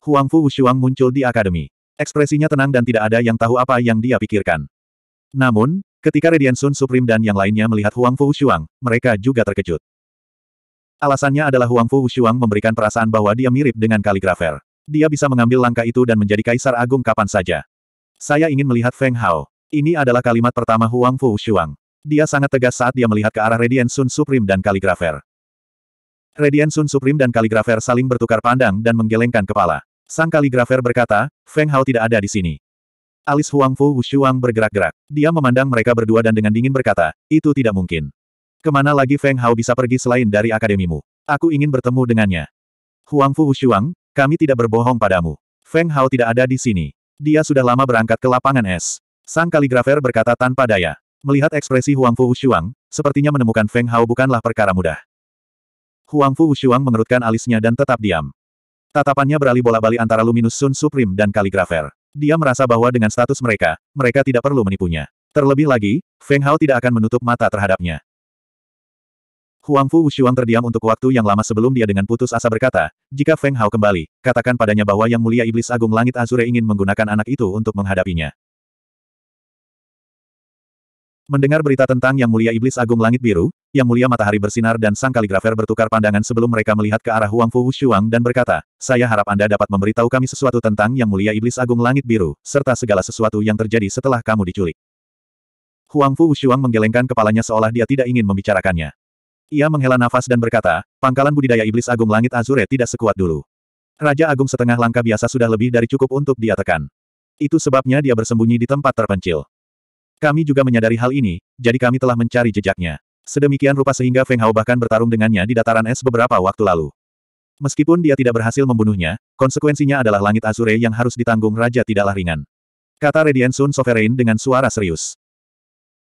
Huang Fu Wushuang muncul di akademi. Ekspresinya tenang dan tidak ada yang tahu apa yang dia pikirkan. Namun, ketika Radiant Sun Supreme dan yang lainnya melihat Huang Fu Wushuang, mereka juga terkejut. Alasannya adalah Huang Fu Wushuang memberikan perasaan bahwa dia mirip dengan kaligrafer. Dia bisa mengambil langkah itu dan menjadi kaisar agung kapan saja. Saya ingin melihat Feng Hao. Ini adalah kalimat pertama Huang Fu Wushuang. Dia sangat tegas saat dia melihat ke arah Radiant Sun Supreme dan kaligrafer. Radiant Sun Supreme dan Kaligrafer saling bertukar pandang dan menggelengkan kepala. Sang kaligrafer berkata, Feng Hao tidak ada di sini. Alis Huang Huangfu Wushuang bergerak-gerak. Dia memandang mereka berdua dan dengan dingin berkata, itu tidak mungkin. Kemana lagi Feng Hao bisa pergi selain dari akademimu? Aku ingin bertemu dengannya. Huang Huangfu Wushuang, kami tidak berbohong padamu. Feng Hao tidak ada di sini. Dia sudah lama berangkat ke lapangan es. Sang kaligrafer berkata tanpa daya. Melihat ekspresi Huang Huangfu Wushuang, sepertinya menemukan Feng Hao bukanlah perkara mudah. Huang Huangfu Wushuang mengerutkan alisnya dan tetap diam. Tatapannya beralih bola-bali antara Luminous Sun Supreme dan Kaligrafer. Dia merasa bahwa dengan status mereka, mereka tidak perlu menipunya. Terlebih lagi, Feng Hao tidak akan menutup mata terhadapnya. Huang Fu Wushuang terdiam untuk waktu yang lama sebelum dia dengan putus asa berkata, jika Feng Hao kembali, katakan padanya bahwa Yang Mulia Iblis Agung Langit Azure ingin menggunakan anak itu untuk menghadapinya. Mendengar berita tentang Yang Mulia Iblis Agung Langit Biru, Yang Mulia Matahari Bersinar dan Sang Kaligrafer bertukar pandangan sebelum mereka melihat ke arah Huang Fu Wushuang dan berkata, Saya harap Anda dapat memberitahu kami sesuatu tentang Yang Mulia Iblis Agung Langit Biru, serta segala sesuatu yang terjadi setelah kamu diculik. Huang Fu Wushuang menggelengkan kepalanya seolah dia tidak ingin membicarakannya. Ia menghela nafas dan berkata, pangkalan budidaya Iblis Agung Langit Azure tidak sekuat dulu. Raja Agung setengah Langka biasa sudah lebih dari cukup untuk dia tekan. Itu sebabnya dia bersembunyi di tempat terpencil. Kami juga menyadari hal ini, jadi kami telah mencari jejaknya. Sedemikian rupa sehingga Feng Hao bahkan bertarung dengannya di dataran es beberapa waktu lalu. Meskipun dia tidak berhasil membunuhnya, konsekuensinya adalah langit Azure yang harus ditanggung raja tidaklah ringan. Kata Radiant Sun Sovereign dengan suara serius.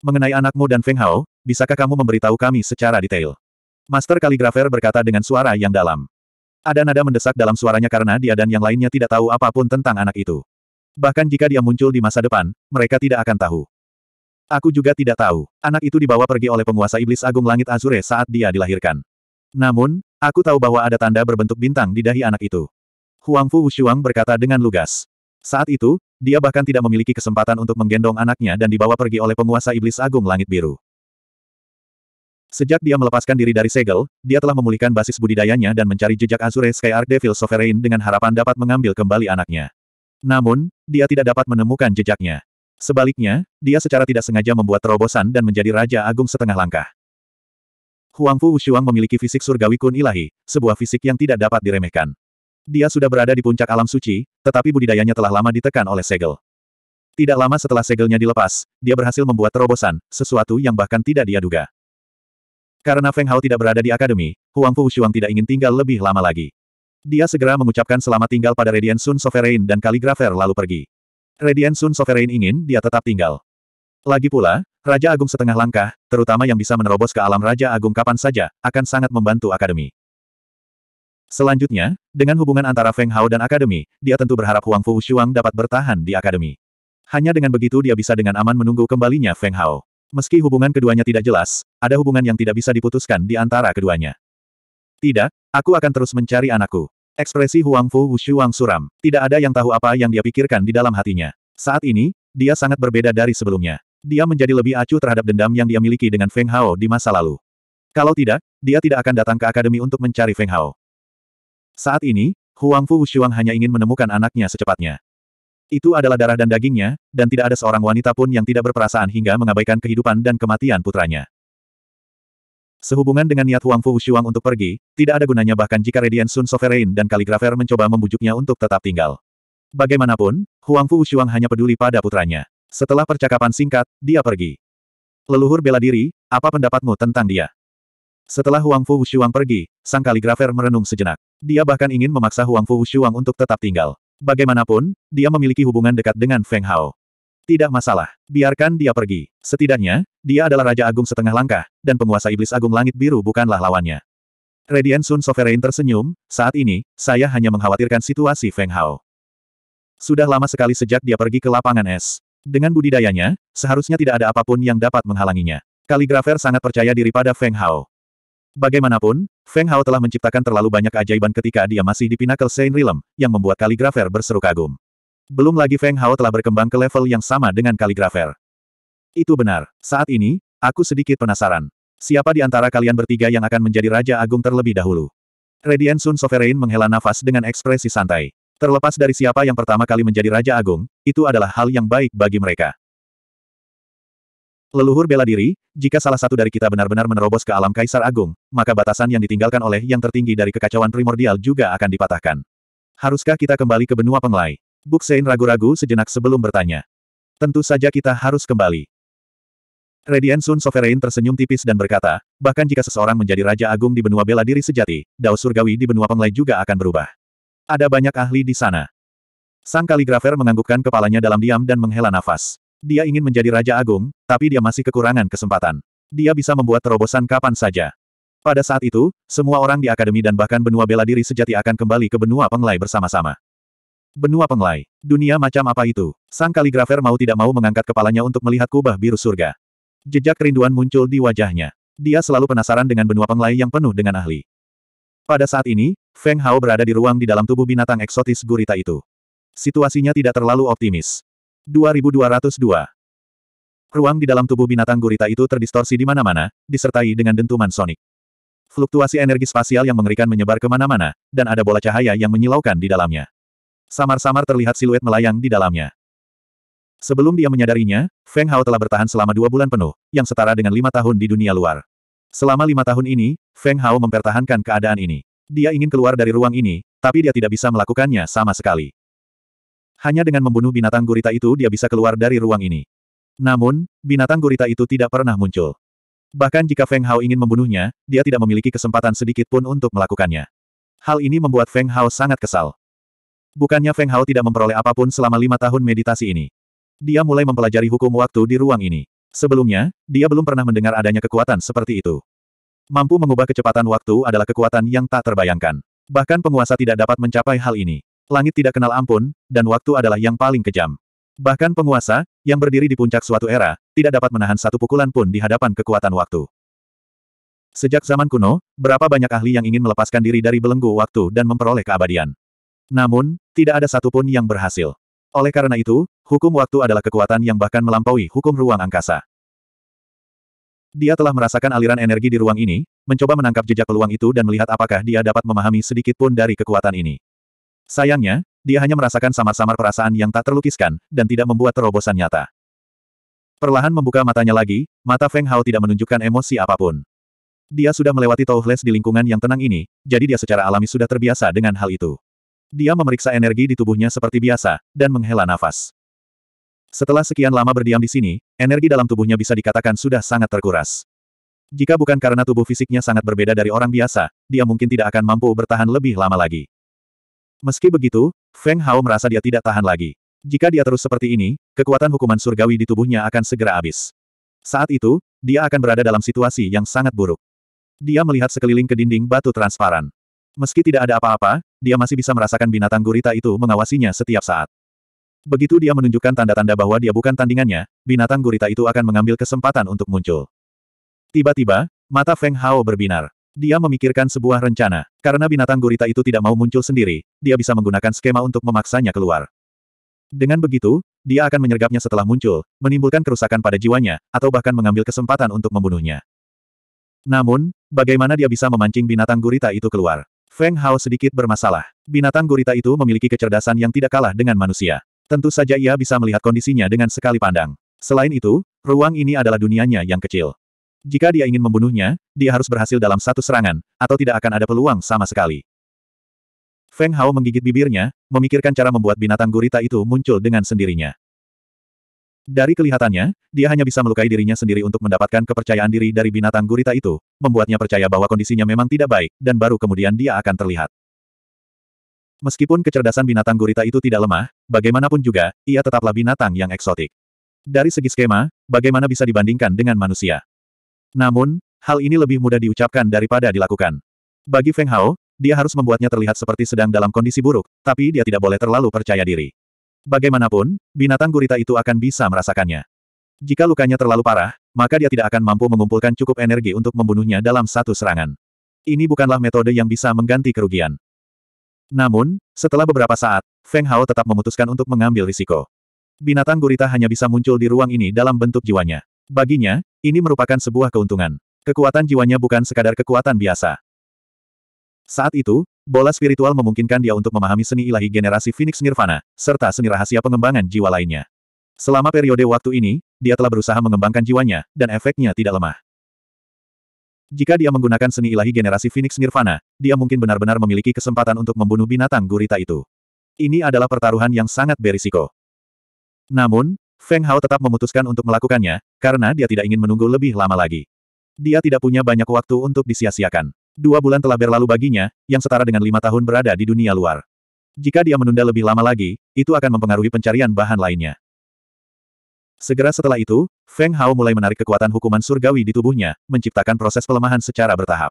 Mengenai anakmu dan Feng Hao, bisakah kamu memberitahu kami secara detail? Master Kaligrafer berkata dengan suara yang dalam. Ada nada mendesak dalam suaranya karena dia dan yang lainnya tidak tahu apapun tentang anak itu. Bahkan jika dia muncul di masa depan, mereka tidak akan tahu. Aku juga tidak tahu. Anak itu dibawa pergi oleh penguasa iblis agung langit Azure saat dia dilahirkan. Namun, aku tahu bahwa ada tanda berbentuk bintang di dahi anak itu. Huang Fu Wushuang berkata dengan lugas. Saat itu, dia bahkan tidak memiliki kesempatan untuk menggendong anaknya dan dibawa pergi oleh penguasa iblis agung langit biru. Sejak dia melepaskan diri dari segel, dia telah memulihkan basis budidayanya dan mencari jejak Azure Sky Arc Devil Sovereign dengan harapan dapat mengambil kembali anaknya. Namun, dia tidak dapat menemukan jejaknya. Sebaliknya, dia secara tidak sengaja membuat terobosan dan menjadi Raja Agung setengah langkah. Huangfu Wushuang memiliki fisik surgawi kun ilahi, sebuah fisik yang tidak dapat diremehkan. Dia sudah berada di puncak alam suci, tetapi budidayanya telah lama ditekan oleh segel. Tidak lama setelah segelnya dilepas, dia berhasil membuat terobosan, sesuatu yang bahkan tidak dia duga. Karena Feng Hao tidak berada di akademi, Huangfu Wushuang tidak ingin tinggal lebih lama lagi. Dia segera mengucapkan selamat tinggal pada Radiant Sun Sovereign dan kaligrafer lalu pergi. Radiant Sun Sovereign ingin dia tetap tinggal. Lagi pula, Raja Agung setengah langkah, terutama yang bisa menerobos ke alam Raja Agung kapan saja, akan sangat membantu Akademi. Selanjutnya, dengan hubungan antara Feng Hao dan Akademi, dia tentu berharap Huang Fu Shuang dapat bertahan di Akademi. Hanya dengan begitu dia bisa dengan aman menunggu kembalinya Feng Hao. Meski hubungan keduanya tidak jelas, ada hubungan yang tidak bisa diputuskan di antara keduanya. Tidak, aku akan terus mencari anakku. Ekspresi Huang Fu Wushu Wang suram. Tidak ada yang tahu apa yang dia pikirkan di dalam hatinya. Saat ini, dia sangat berbeda dari sebelumnya. Dia menjadi lebih acuh terhadap dendam yang dia miliki dengan Feng Hao di masa lalu. Kalau tidak, dia tidak akan datang ke akademi untuk mencari Feng Hao. Saat ini, Huang Fu Wushuang hanya ingin menemukan anaknya secepatnya. Itu adalah darah dan dagingnya, dan tidak ada seorang wanita pun yang tidak berperasaan hingga mengabaikan kehidupan dan kematian putranya. Sehubungan dengan niat Huang Fu Shuang untuk pergi, tidak ada gunanya bahkan jika Radiant Sun Sovereign dan Kaligrafer mencoba membujuknya untuk tetap tinggal. Bagaimanapun, Huang Fu Shuang hanya peduli pada putranya. Setelah percakapan singkat, dia pergi. Leluhur bela diri, apa pendapatmu tentang dia? Setelah Huang Fu Shuang pergi, sang kaligrafer merenung sejenak. Dia bahkan ingin memaksa Huang Fu Shuang untuk tetap tinggal. Bagaimanapun, dia memiliki hubungan dekat dengan Feng Hao. Tidak masalah, biarkan dia pergi. Setidaknya, dia adalah Raja Agung setengah langkah, dan penguasa Iblis Agung Langit Biru bukanlah lawannya. Radian Sun Sovereign tersenyum, saat ini, saya hanya mengkhawatirkan situasi Feng Hao. Sudah lama sekali sejak dia pergi ke lapangan es. Dengan budidayanya, seharusnya tidak ada apapun yang dapat menghalanginya. Kaligrafer sangat percaya diri pada Feng Hao. Bagaimanapun, Feng Hao telah menciptakan terlalu banyak keajaiban ketika dia masih di Pinnacle Saint Realm, yang membuat kaligrafer berseru kagum. Belum lagi Feng Hao telah berkembang ke level yang sama dengan kaligrafer. Itu benar. Saat ini, aku sedikit penasaran. Siapa di antara kalian bertiga yang akan menjadi Raja Agung terlebih dahulu? Redian Sun Sovereign menghela nafas dengan ekspresi santai. Terlepas dari siapa yang pertama kali menjadi Raja Agung, itu adalah hal yang baik bagi mereka. Leluhur bela diri, jika salah satu dari kita benar-benar menerobos ke alam Kaisar Agung, maka batasan yang ditinggalkan oleh yang tertinggi dari kekacauan primordial juga akan dipatahkan. Haruskah kita kembali ke benua penglai? Buksein ragu-ragu sejenak sebelum bertanya. Tentu saja kita harus kembali. Radian Sun Sovereign tersenyum tipis dan berkata, bahkan jika seseorang menjadi Raja Agung di benua bela diri sejati, Dao Surgawi di benua penglai juga akan berubah. Ada banyak ahli di sana. Sang kaligrafer menganggukkan kepalanya dalam diam dan menghela nafas. Dia ingin menjadi Raja Agung, tapi dia masih kekurangan kesempatan. Dia bisa membuat terobosan kapan saja. Pada saat itu, semua orang di akademi dan bahkan benua bela diri sejati akan kembali ke benua penglai bersama-sama. Benua penglai. Dunia macam apa itu? Sang kaligrafer mau tidak mau mengangkat kepalanya untuk melihat kubah biru surga. Jejak kerinduan muncul di wajahnya. Dia selalu penasaran dengan benua penglai yang penuh dengan ahli. Pada saat ini, Feng Hao berada di ruang di dalam tubuh binatang eksotis gurita itu. Situasinya tidak terlalu optimis. 2202 Ruang di dalam tubuh binatang gurita itu terdistorsi di mana-mana, disertai dengan dentuman sonik. Fluktuasi energi spasial yang mengerikan menyebar kemana-mana, dan ada bola cahaya yang menyilaukan di dalamnya. Samar-samar terlihat siluet melayang di dalamnya. Sebelum dia menyadarinya, Feng Hao telah bertahan selama dua bulan penuh, yang setara dengan lima tahun di dunia luar. Selama lima tahun ini, Feng Hao mempertahankan keadaan ini. Dia ingin keluar dari ruang ini, tapi dia tidak bisa melakukannya sama sekali. Hanya dengan membunuh binatang gurita itu dia bisa keluar dari ruang ini. Namun, binatang gurita itu tidak pernah muncul. Bahkan jika Feng Hao ingin membunuhnya, dia tidak memiliki kesempatan sedikit pun untuk melakukannya. Hal ini membuat Feng Hao sangat kesal. Bukannya Feng Hao tidak memperoleh apapun selama lima tahun meditasi ini. Dia mulai mempelajari hukum waktu di ruang ini. Sebelumnya, dia belum pernah mendengar adanya kekuatan seperti itu. Mampu mengubah kecepatan waktu adalah kekuatan yang tak terbayangkan. Bahkan penguasa tidak dapat mencapai hal ini. Langit tidak kenal ampun, dan waktu adalah yang paling kejam. Bahkan penguasa, yang berdiri di puncak suatu era, tidak dapat menahan satu pukulan pun di hadapan kekuatan waktu. Sejak zaman kuno, berapa banyak ahli yang ingin melepaskan diri dari belenggu waktu dan memperoleh keabadian. Namun, tidak ada satupun yang berhasil. Oleh karena itu, hukum waktu adalah kekuatan yang bahkan melampaui hukum ruang angkasa. Dia telah merasakan aliran energi di ruang ini, mencoba menangkap jejak peluang itu dan melihat apakah dia dapat memahami sedikit pun dari kekuatan ini. Sayangnya, dia hanya merasakan samar-samar perasaan yang tak terlukiskan, dan tidak membuat terobosan nyata. Perlahan membuka matanya lagi, mata Feng Hao tidak menunjukkan emosi apapun. Dia sudah melewati Touhles di lingkungan yang tenang ini, jadi dia secara alami sudah terbiasa dengan hal itu. Dia memeriksa energi di tubuhnya seperti biasa, dan menghela nafas. Setelah sekian lama berdiam di sini, energi dalam tubuhnya bisa dikatakan sudah sangat terkuras. Jika bukan karena tubuh fisiknya sangat berbeda dari orang biasa, dia mungkin tidak akan mampu bertahan lebih lama lagi. Meski begitu, Feng Hao merasa dia tidak tahan lagi. Jika dia terus seperti ini, kekuatan hukuman surgawi di tubuhnya akan segera habis. Saat itu, dia akan berada dalam situasi yang sangat buruk. Dia melihat sekeliling ke dinding batu transparan. Meski tidak ada apa-apa, dia masih bisa merasakan binatang gurita itu mengawasinya setiap saat. Begitu dia menunjukkan tanda-tanda bahwa dia bukan tandingannya, binatang gurita itu akan mengambil kesempatan untuk muncul. Tiba-tiba, mata Feng Hao berbinar. Dia memikirkan sebuah rencana. Karena binatang gurita itu tidak mau muncul sendiri, dia bisa menggunakan skema untuk memaksanya keluar. Dengan begitu, dia akan menyergapnya setelah muncul, menimbulkan kerusakan pada jiwanya, atau bahkan mengambil kesempatan untuk membunuhnya. Namun, bagaimana dia bisa memancing binatang gurita itu keluar? Feng Hao sedikit bermasalah. Binatang gurita itu memiliki kecerdasan yang tidak kalah dengan manusia. Tentu saja ia bisa melihat kondisinya dengan sekali pandang. Selain itu, ruang ini adalah dunianya yang kecil. Jika dia ingin membunuhnya, dia harus berhasil dalam satu serangan, atau tidak akan ada peluang sama sekali. Feng Hao menggigit bibirnya, memikirkan cara membuat binatang gurita itu muncul dengan sendirinya. Dari kelihatannya, dia hanya bisa melukai dirinya sendiri untuk mendapatkan kepercayaan diri dari binatang gurita itu, membuatnya percaya bahwa kondisinya memang tidak baik, dan baru kemudian dia akan terlihat. Meskipun kecerdasan binatang gurita itu tidak lemah, bagaimanapun juga, ia tetaplah binatang yang eksotik. Dari segi skema, bagaimana bisa dibandingkan dengan manusia? Namun, hal ini lebih mudah diucapkan daripada dilakukan. Bagi Feng Hao, dia harus membuatnya terlihat seperti sedang dalam kondisi buruk, tapi dia tidak boleh terlalu percaya diri. Bagaimanapun, binatang gurita itu akan bisa merasakannya. Jika lukanya terlalu parah, maka dia tidak akan mampu mengumpulkan cukup energi untuk membunuhnya dalam satu serangan. Ini bukanlah metode yang bisa mengganti kerugian. Namun, setelah beberapa saat, Feng Hao tetap memutuskan untuk mengambil risiko. Binatang gurita hanya bisa muncul di ruang ini dalam bentuk jiwanya. Baginya, ini merupakan sebuah keuntungan. Kekuatan jiwanya bukan sekadar kekuatan biasa. Saat itu, Bola spiritual memungkinkan dia untuk memahami seni ilahi generasi Phoenix Nirvana, serta seni rahasia pengembangan jiwa lainnya. Selama periode waktu ini, dia telah berusaha mengembangkan jiwanya, dan efeknya tidak lemah. Jika dia menggunakan seni ilahi generasi Phoenix Nirvana, dia mungkin benar-benar memiliki kesempatan untuk membunuh binatang gurita itu. Ini adalah pertaruhan yang sangat berisiko. Namun, Feng Hao tetap memutuskan untuk melakukannya, karena dia tidak ingin menunggu lebih lama lagi. Dia tidak punya banyak waktu untuk disia-siakan. Dua bulan telah berlalu baginya, yang setara dengan lima tahun berada di dunia luar. Jika dia menunda lebih lama lagi, itu akan mempengaruhi pencarian bahan lainnya. Segera setelah itu, Feng Hao mulai menarik kekuatan hukuman surgawi di tubuhnya, menciptakan proses pelemahan secara bertahap.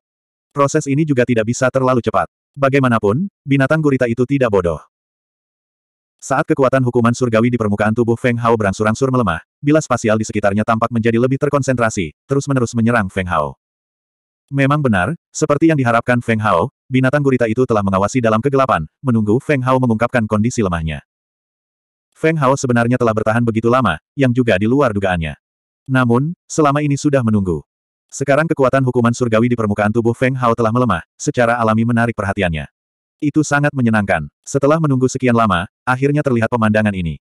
Proses ini juga tidak bisa terlalu cepat. Bagaimanapun, binatang gurita itu tidak bodoh. Saat kekuatan hukuman surgawi di permukaan tubuh Feng Hao berangsur-angsur melemah, bila spasial di sekitarnya tampak menjadi lebih terkonsentrasi, terus-menerus menyerang Feng Hao. Memang benar, seperti yang diharapkan Feng Hao, binatang gurita itu telah mengawasi dalam kegelapan, menunggu Feng Hao mengungkapkan kondisi lemahnya. Feng Hao sebenarnya telah bertahan begitu lama, yang juga di luar dugaannya. Namun, selama ini sudah menunggu. Sekarang kekuatan hukuman surgawi di permukaan tubuh Feng Hao telah melemah, secara alami menarik perhatiannya. Itu sangat menyenangkan. Setelah menunggu sekian lama, akhirnya terlihat pemandangan ini.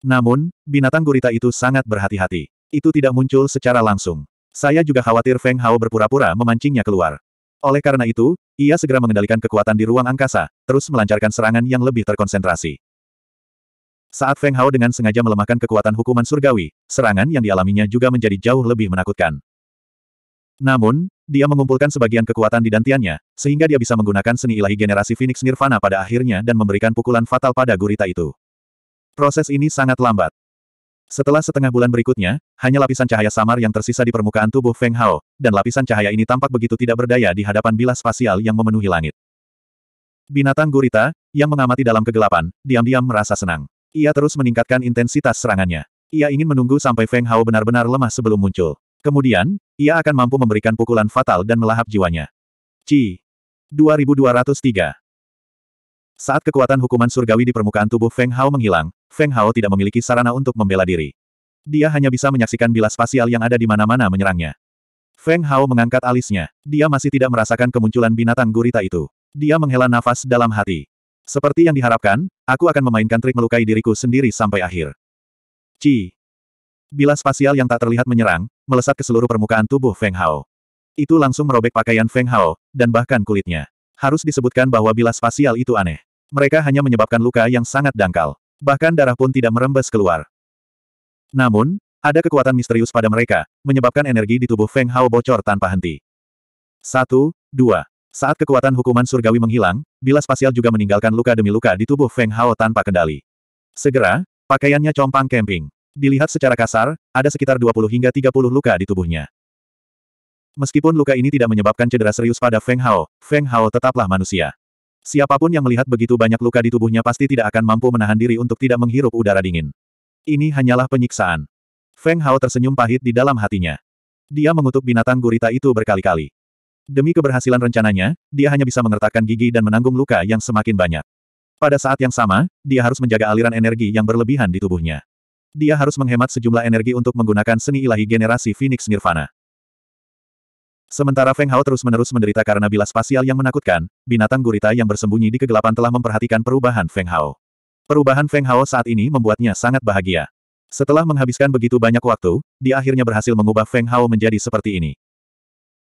Namun, binatang gurita itu sangat berhati-hati. Itu tidak muncul secara langsung. Saya juga khawatir Feng Hao berpura-pura memancingnya keluar. Oleh karena itu, ia segera mengendalikan kekuatan di ruang angkasa, terus melancarkan serangan yang lebih terkonsentrasi. Saat Feng Hao dengan sengaja melemahkan kekuatan hukuman surgawi, serangan yang dialaminya juga menjadi jauh lebih menakutkan. Namun, dia mengumpulkan sebagian kekuatan di dantiannya, sehingga dia bisa menggunakan seni ilahi generasi Phoenix Nirvana pada akhirnya dan memberikan pukulan fatal pada gurita itu. Proses ini sangat lambat. Setelah setengah bulan berikutnya, hanya lapisan cahaya samar yang tersisa di permukaan tubuh Feng Hao, dan lapisan cahaya ini tampak begitu tidak berdaya di hadapan bilas spasial yang memenuhi langit. Binatang gurita, yang mengamati dalam kegelapan, diam-diam merasa senang. Ia terus meningkatkan intensitas serangannya. Ia ingin menunggu sampai Feng Hao benar-benar lemah sebelum muncul. Kemudian, ia akan mampu memberikan pukulan fatal dan melahap jiwanya. Ci. 2203 Saat kekuatan hukuman surgawi di permukaan tubuh Feng Hao menghilang, Feng Hao tidak memiliki sarana untuk membela diri. Dia hanya bisa menyaksikan bila spasial yang ada di mana-mana menyerangnya. Feng Hao mengangkat alisnya. Dia masih tidak merasakan kemunculan binatang gurita itu. Dia menghela nafas dalam hati. Seperti yang diharapkan, aku akan memainkan trik melukai diriku sendiri sampai akhir. Ci. Bila spasial yang tak terlihat menyerang, melesat ke seluruh permukaan tubuh Feng Hao. Itu langsung merobek pakaian Feng Hao, dan bahkan kulitnya. Harus disebutkan bahwa bila spasial itu aneh. Mereka hanya menyebabkan luka yang sangat dangkal bahkan darah pun tidak merembes keluar. Namun, ada kekuatan misterius pada mereka, menyebabkan energi di tubuh Feng Hao bocor tanpa henti. Satu, dua. Saat kekuatan hukuman surgawi menghilang, bila spasial juga meninggalkan luka demi luka di tubuh Feng Hao tanpa kendali. Segera, pakaiannya compang camping. Dilihat secara kasar, ada sekitar 20 hingga 30 luka di tubuhnya. Meskipun luka ini tidak menyebabkan cedera serius pada Feng Hao, Feng Hao tetaplah manusia. Siapapun yang melihat begitu banyak luka di tubuhnya pasti tidak akan mampu menahan diri untuk tidak menghirup udara dingin. Ini hanyalah penyiksaan. Feng Hao tersenyum pahit di dalam hatinya. Dia mengutuk binatang gurita itu berkali-kali. Demi keberhasilan rencananya, dia hanya bisa mengertakkan gigi dan menanggung luka yang semakin banyak. Pada saat yang sama, dia harus menjaga aliran energi yang berlebihan di tubuhnya dia harus menghemat sejumlah energi untuk menggunakan seni ilahi generasi Phoenix Nirvana. Sementara Feng Hao terus-menerus menderita karena bilas spasial yang menakutkan, binatang gurita yang bersembunyi di kegelapan telah memperhatikan perubahan Feng Hao. Perubahan Feng Hao saat ini membuatnya sangat bahagia. Setelah menghabiskan begitu banyak waktu, dia akhirnya berhasil mengubah Feng Hao menjadi seperti ini.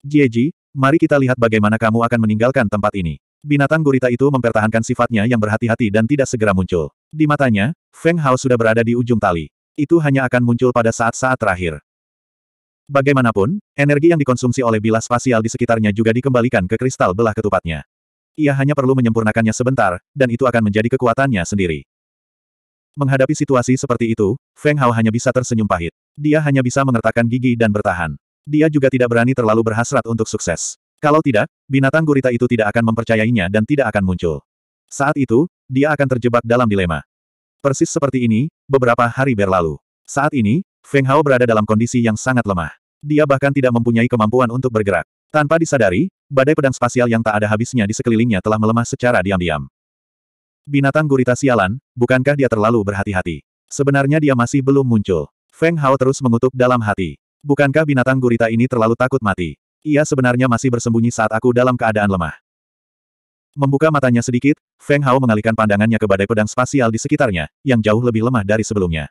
Jieji, mari kita lihat bagaimana kamu akan meninggalkan tempat ini. Binatang gurita itu mempertahankan sifatnya yang berhati-hati dan tidak segera muncul. Di matanya, Feng Hao sudah berada di ujung tali. Itu hanya akan muncul pada saat-saat terakhir. Bagaimanapun, energi yang dikonsumsi oleh bilas spasial di sekitarnya juga dikembalikan ke kristal belah ketupatnya. Ia hanya perlu menyempurnakannya sebentar, dan itu akan menjadi kekuatannya sendiri. Menghadapi situasi seperti itu, Feng Hao hanya bisa tersenyum pahit. Dia hanya bisa mengertakkan gigi dan bertahan. Dia juga tidak berani terlalu berhasrat untuk sukses. Kalau tidak, binatang gurita itu tidak akan mempercayainya dan tidak akan muncul. Saat itu, dia akan terjebak dalam dilema. Persis seperti ini, beberapa hari berlalu. Saat ini, Feng Hao berada dalam kondisi yang sangat lemah. Dia bahkan tidak mempunyai kemampuan untuk bergerak. Tanpa disadari, badai pedang spasial yang tak ada habisnya di sekelilingnya telah melemah secara diam-diam. Binatang gurita sialan, bukankah dia terlalu berhati-hati? Sebenarnya dia masih belum muncul. Feng Hao terus mengutuk dalam hati. Bukankah binatang gurita ini terlalu takut mati? Ia sebenarnya masih bersembunyi saat aku dalam keadaan lemah. Membuka matanya sedikit, Feng Hao mengalihkan pandangannya ke badai pedang spasial di sekitarnya, yang jauh lebih lemah dari sebelumnya.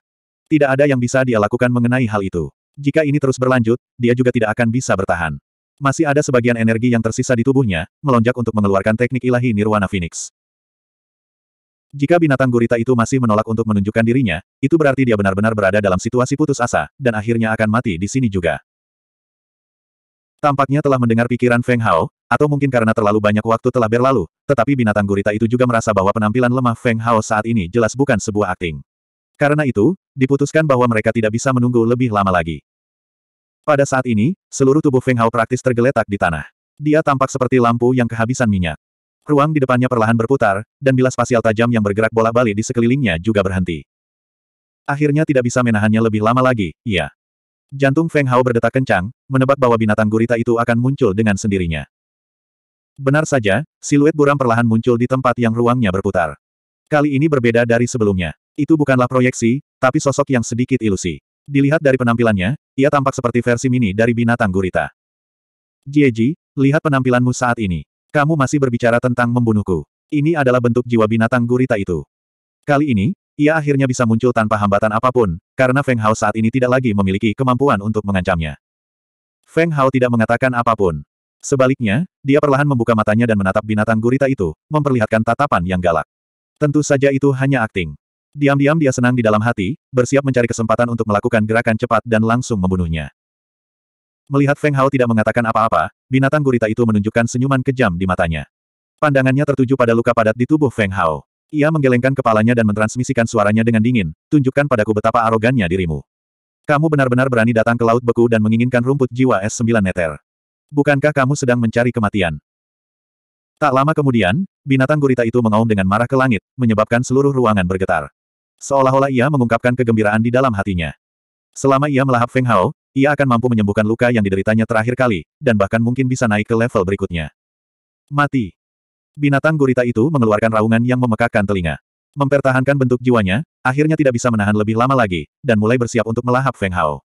Tidak ada yang bisa dia lakukan mengenai hal itu. Jika ini terus berlanjut, dia juga tidak akan bisa bertahan. Masih ada sebagian energi yang tersisa di tubuhnya, melonjak untuk mengeluarkan teknik ilahi Nirwana Phoenix. Jika binatang gurita itu masih menolak untuk menunjukkan dirinya, itu berarti dia benar-benar berada dalam situasi putus asa, dan akhirnya akan mati di sini juga. Tampaknya telah mendengar pikiran Feng Hao, atau mungkin karena terlalu banyak waktu telah berlalu, tetapi binatang gurita itu juga merasa bahwa penampilan lemah Feng Hao saat ini jelas bukan sebuah akting. Karena itu, diputuskan bahwa mereka tidak bisa menunggu lebih lama lagi. Pada saat ini, seluruh tubuh Feng Hao praktis tergeletak di tanah. Dia tampak seperti lampu yang kehabisan minyak. Ruang di depannya perlahan berputar, dan bila spasial tajam yang bergerak bola-balik di sekelilingnya juga berhenti. Akhirnya tidak bisa menahannya lebih lama lagi, iya. Jantung Feng Hao berdetak kencang, menebak bahwa binatang gurita itu akan muncul dengan sendirinya. Benar saja, siluet buram perlahan muncul di tempat yang ruangnya berputar. Kali ini berbeda dari sebelumnya. Itu bukanlah proyeksi, tapi sosok yang sedikit ilusi. Dilihat dari penampilannya, ia tampak seperti versi mini dari binatang gurita. Jieji, lihat penampilanmu saat ini. Kamu masih berbicara tentang membunuhku. Ini adalah bentuk jiwa binatang gurita itu. Kali ini, ia akhirnya bisa muncul tanpa hambatan apapun, karena Feng Hao saat ini tidak lagi memiliki kemampuan untuk mengancamnya. Feng Hao tidak mengatakan apapun. Sebaliknya, dia perlahan membuka matanya dan menatap binatang gurita itu, memperlihatkan tatapan yang galak. Tentu saja itu hanya akting. Diam-diam dia senang di dalam hati, bersiap mencari kesempatan untuk melakukan gerakan cepat dan langsung membunuhnya. Melihat Feng Hao tidak mengatakan apa-apa, binatang gurita itu menunjukkan senyuman kejam di matanya. Pandangannya tertuju pada luka padat di tubuh Feng Hao. Ia menggelengkan kepalanya dan mentransmisikan suaranya dengan dingin, tunjukkan padaku betapa arogannya dirimu. Kamu benar-benar berani datang ke Laut Beku dan menginginkan rumput jiwa S9 Neter. Bukankah kamu sedang mencari kematian? Tak lama kemudian, binatang gurita itu mengaum dengan marah ke langit, menyebabkan seluruh ruangan bergetar. Seolah-olah ia mengungkapkan kegembiraan di dalam hatinya. Selama ia melahap Feng Hao, ia akan mampu menyembuhkan luka yang dideritanya terakhir kali, dan bahkan mungkin bisa naik ke level berikutnya. Mati. Binatang gurita itu mengeluarkan raungan yang memekakkan telinga. Mempertahankan bentuk jiwanya, akhirnya tidak bisa menahan lebih lama lagi, dan mulai bersiap untuk melahap Feng Hao.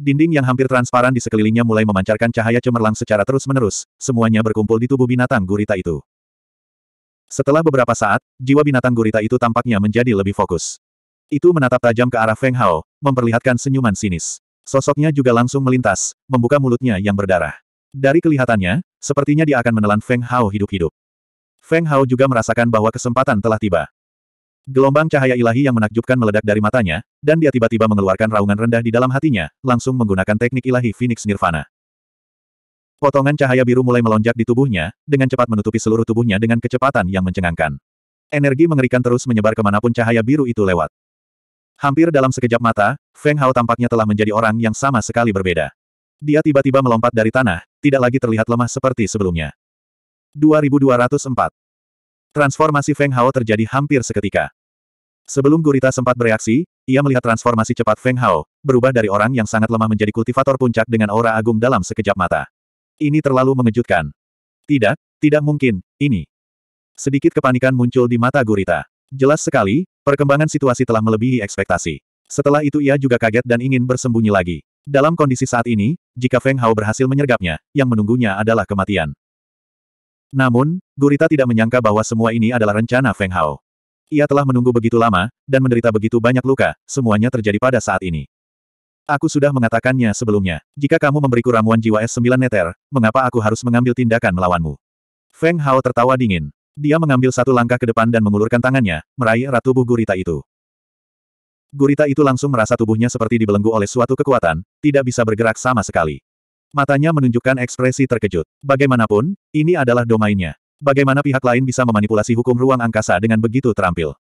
Dinding yang hampir transparan di sekelilingnya mulai memancarkan cahaya cemerlang secara terus-menerus, semuanya berkumpul di tubuh binatang gurita itu. Setelah beberapa saat, jiwa binatang gurita itu tampaknya menjadi lebih fokus. Itu menatap tajam ke arah Feng Hao, memperlihatkan senyuman sinis. Sosoknya juga langsung melintas, membuka mulutnya yang berdarah. Dari kelihatannya, sepertinya dia akan menelan Feng Hao hidup-hidup. Feng Hao juga merasakan bahwa kesempatan telah tiba. Gelombang cahaya ilahi yang menakjubkan meledak dari matanya, dan dia tiba-tiba mengeluarkan raungan rendah di dalam hatinya, langsung menggunakan teknik ilahi Phoenix Nirvana. Potongan cahaya biru mulai melonjak di tubuhnya, dengan cepat menutupi seluruh tubuhnya dengan kecepatan yang mencengangkan. Energi mengerikan terus menyebar kemanapun cahaya biru itu lewat. Hampir dalam sekejap mata, Feng Hao tampaknya telah menjadi orang yang sama sekali berbeda. Dia tiba-tiba melompat dari tanah, tidak lagi terlihat lemah seperti sebelumnya. 2204 Transformasi Feng Hao terjadi hampir seketika. Sebelum Gurita sempat bereaksi, ia melihat transformasi cepat Feng Hao, berubah dari orang yang sangat lemah menjadi kultivator puncak dengan aura agung dalam sekejap mata. Ini terlalu mengejutkan. Tidak, tidak mungkin, ini. Sedikit kepanikan muncul di mata Gurita. Jelas sekali, perkembangan situasi telah melebihi ekspektasi. Setelah itu ia juga kaget dan ingin bersembunyi lagi. Dalam kondisi saat ini, jika Feng Hao berhasil menyergapnya, yang menunggunya adalah kematian. Namun, Gurita tidak menyangka bahwa semua ini adalah rencana Feng Hao. Ia telah menunggu begitu lama, dan menderita begitu banyak luka, semuanya terjadi pada saat ini. Aku sudah mengatakannya sebelumnya. Jika kamu memberiku ramuan jiwa S9 neter, mengapa aku harus mengambil tindakan melawanmu? Feng Hao tertawa dingin. Dia mengambil satu langkah ke depan dan mengulurkan tangannya, meraih erat tubuh gurita itu. Gurita itu langsung merasa tubuhnya seperti dibelenggu oleh suatu kekuatan, tidak bisa bergerak sama sekali. Matanya menunjukkan ekspresi terkejut. Bagaimanapun, ini adalah domainnya. Bagaimana pihak lain bisa memanipulasi hukum ruang angkasa dengan begitu terampil?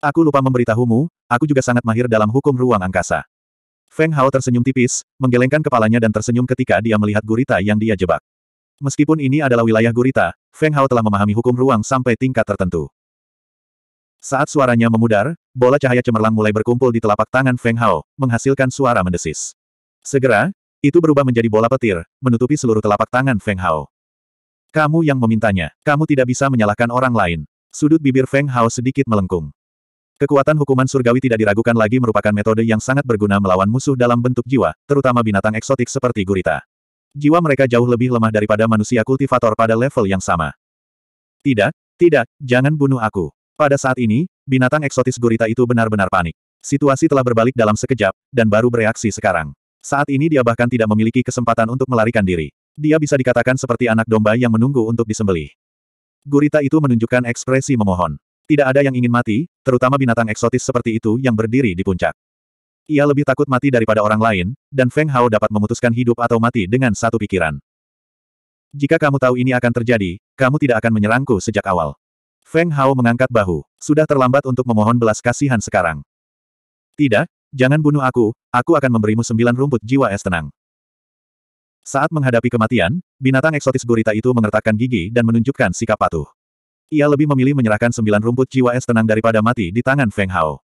Aku lupa memberitahumu, aku juga sangat mahir dalam hukum ruang angkasa. Feng Hao tersenyum tipis, menggelengkan kepalanya dan tersenyum ketika dia melihat gurita yang dia jebak. Meskipun ini adalah wilayah gurita, Feng Hao telah memahami hukum ruang sampai tingkat tertentu. Saat suaranya memudar, bola cahaya cemerlang mulai berkumpul di telapak tangan Feng Hao, menghasilkan suara mendesis. Segera, itu berubah menjadi bola petir, menutupi seluruh telapak tangan Feng Hao. Kamu yang memintanya, kamu tidak bisa menyalahkan orang lain. Sudut bibir Feng Hao sedikit melengkung. Kekuatan hukuman surgawi tidak diragukan lagi merupakan metode yang sangat berguna melawan musuh dalam bentuk jiwa, terutama binatang eksotik seperti gurita. Jiwa mereka jauh lebih lemah daripada manusia kultivator pada level yang sama. Tidak, tidak, jangan bunuh aku. Pada saat ini, binatang eksotis gurita itu benar-benar panik. Situasi telah berbalik dalam sekejap, dan baru bereaksi sekarang. Saat ini dia bahkan tidak memiliki kesempatan untuk melarikan diri. Dia bisa dikatakan seperti anak domba yang menunggu untuk disembelih. Gurita itu menunjukkan ekspresi memohon. Tidak ada yang ingin mati, terutama binatang eksotis seperti itu yang berdiri di puncak. Ia lebih takut mati daripada orang lain, dan Feng Hao dapat memutuskan hidup atau mati dengan satu pikiran. Jika kamu tahu ini akan terjadi, kamu tidak akan menyerangku sejak awal. Feng Hao mengangkat bahu. Sudah terlambat untuk memohon belas kasihan sekarang. Tidak, jangan bunuh aku, aku akan memberimu sembilan rumput jiwa es tenang. Saat menghadapi kematian, binatang eksotis gurita itu mengertakkan gigi dan menunjukkan sikap patuh. Ia lebih memilih menyerahkan sembilan rumput jiwa es tenang daripada mati di tangan Feng Hao.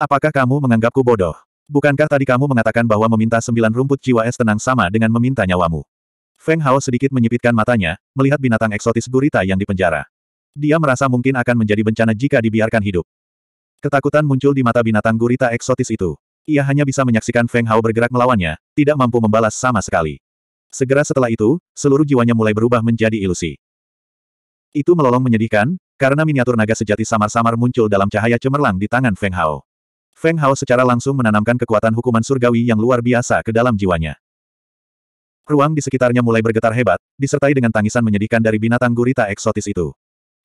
Apakah kamu menganggapku bodoh? Bukankah tadi kamu mengatakan bahwa meminta sembilan rumput jiwa es tenang sama dengan meminta nyawamu? Feng Hao sedikit menyipitkan matanya, melihat binatang eksotis gurita yang dipenjara. Dia merasa mungkin akan menjadi bencana jika dibiarkan hidup. Ketakutan muncul di mata binatang gurita eksotis itu. Ia hanya bisa menyaksikan Feng Hao bergerak melawannya, tidak mampu membalas sama sekali. Segera setelah itu, seluruh jiwanya mulai berubah menjadi ilusi. Itu melolong menyedihkan, karena miniatur naga sejati samar-samar muncul dalam cahaya cemerlang di tangan Feng Hao. Feng Hao secara langsung menanamkan kekuatan hukuman surgawi yang luar biasa ke dalam jiwanya. Ruang di sekitarnya mulai bergetar hebat, disertai dengan tangisan menyedihkan dari binatang gurita eksotis itu.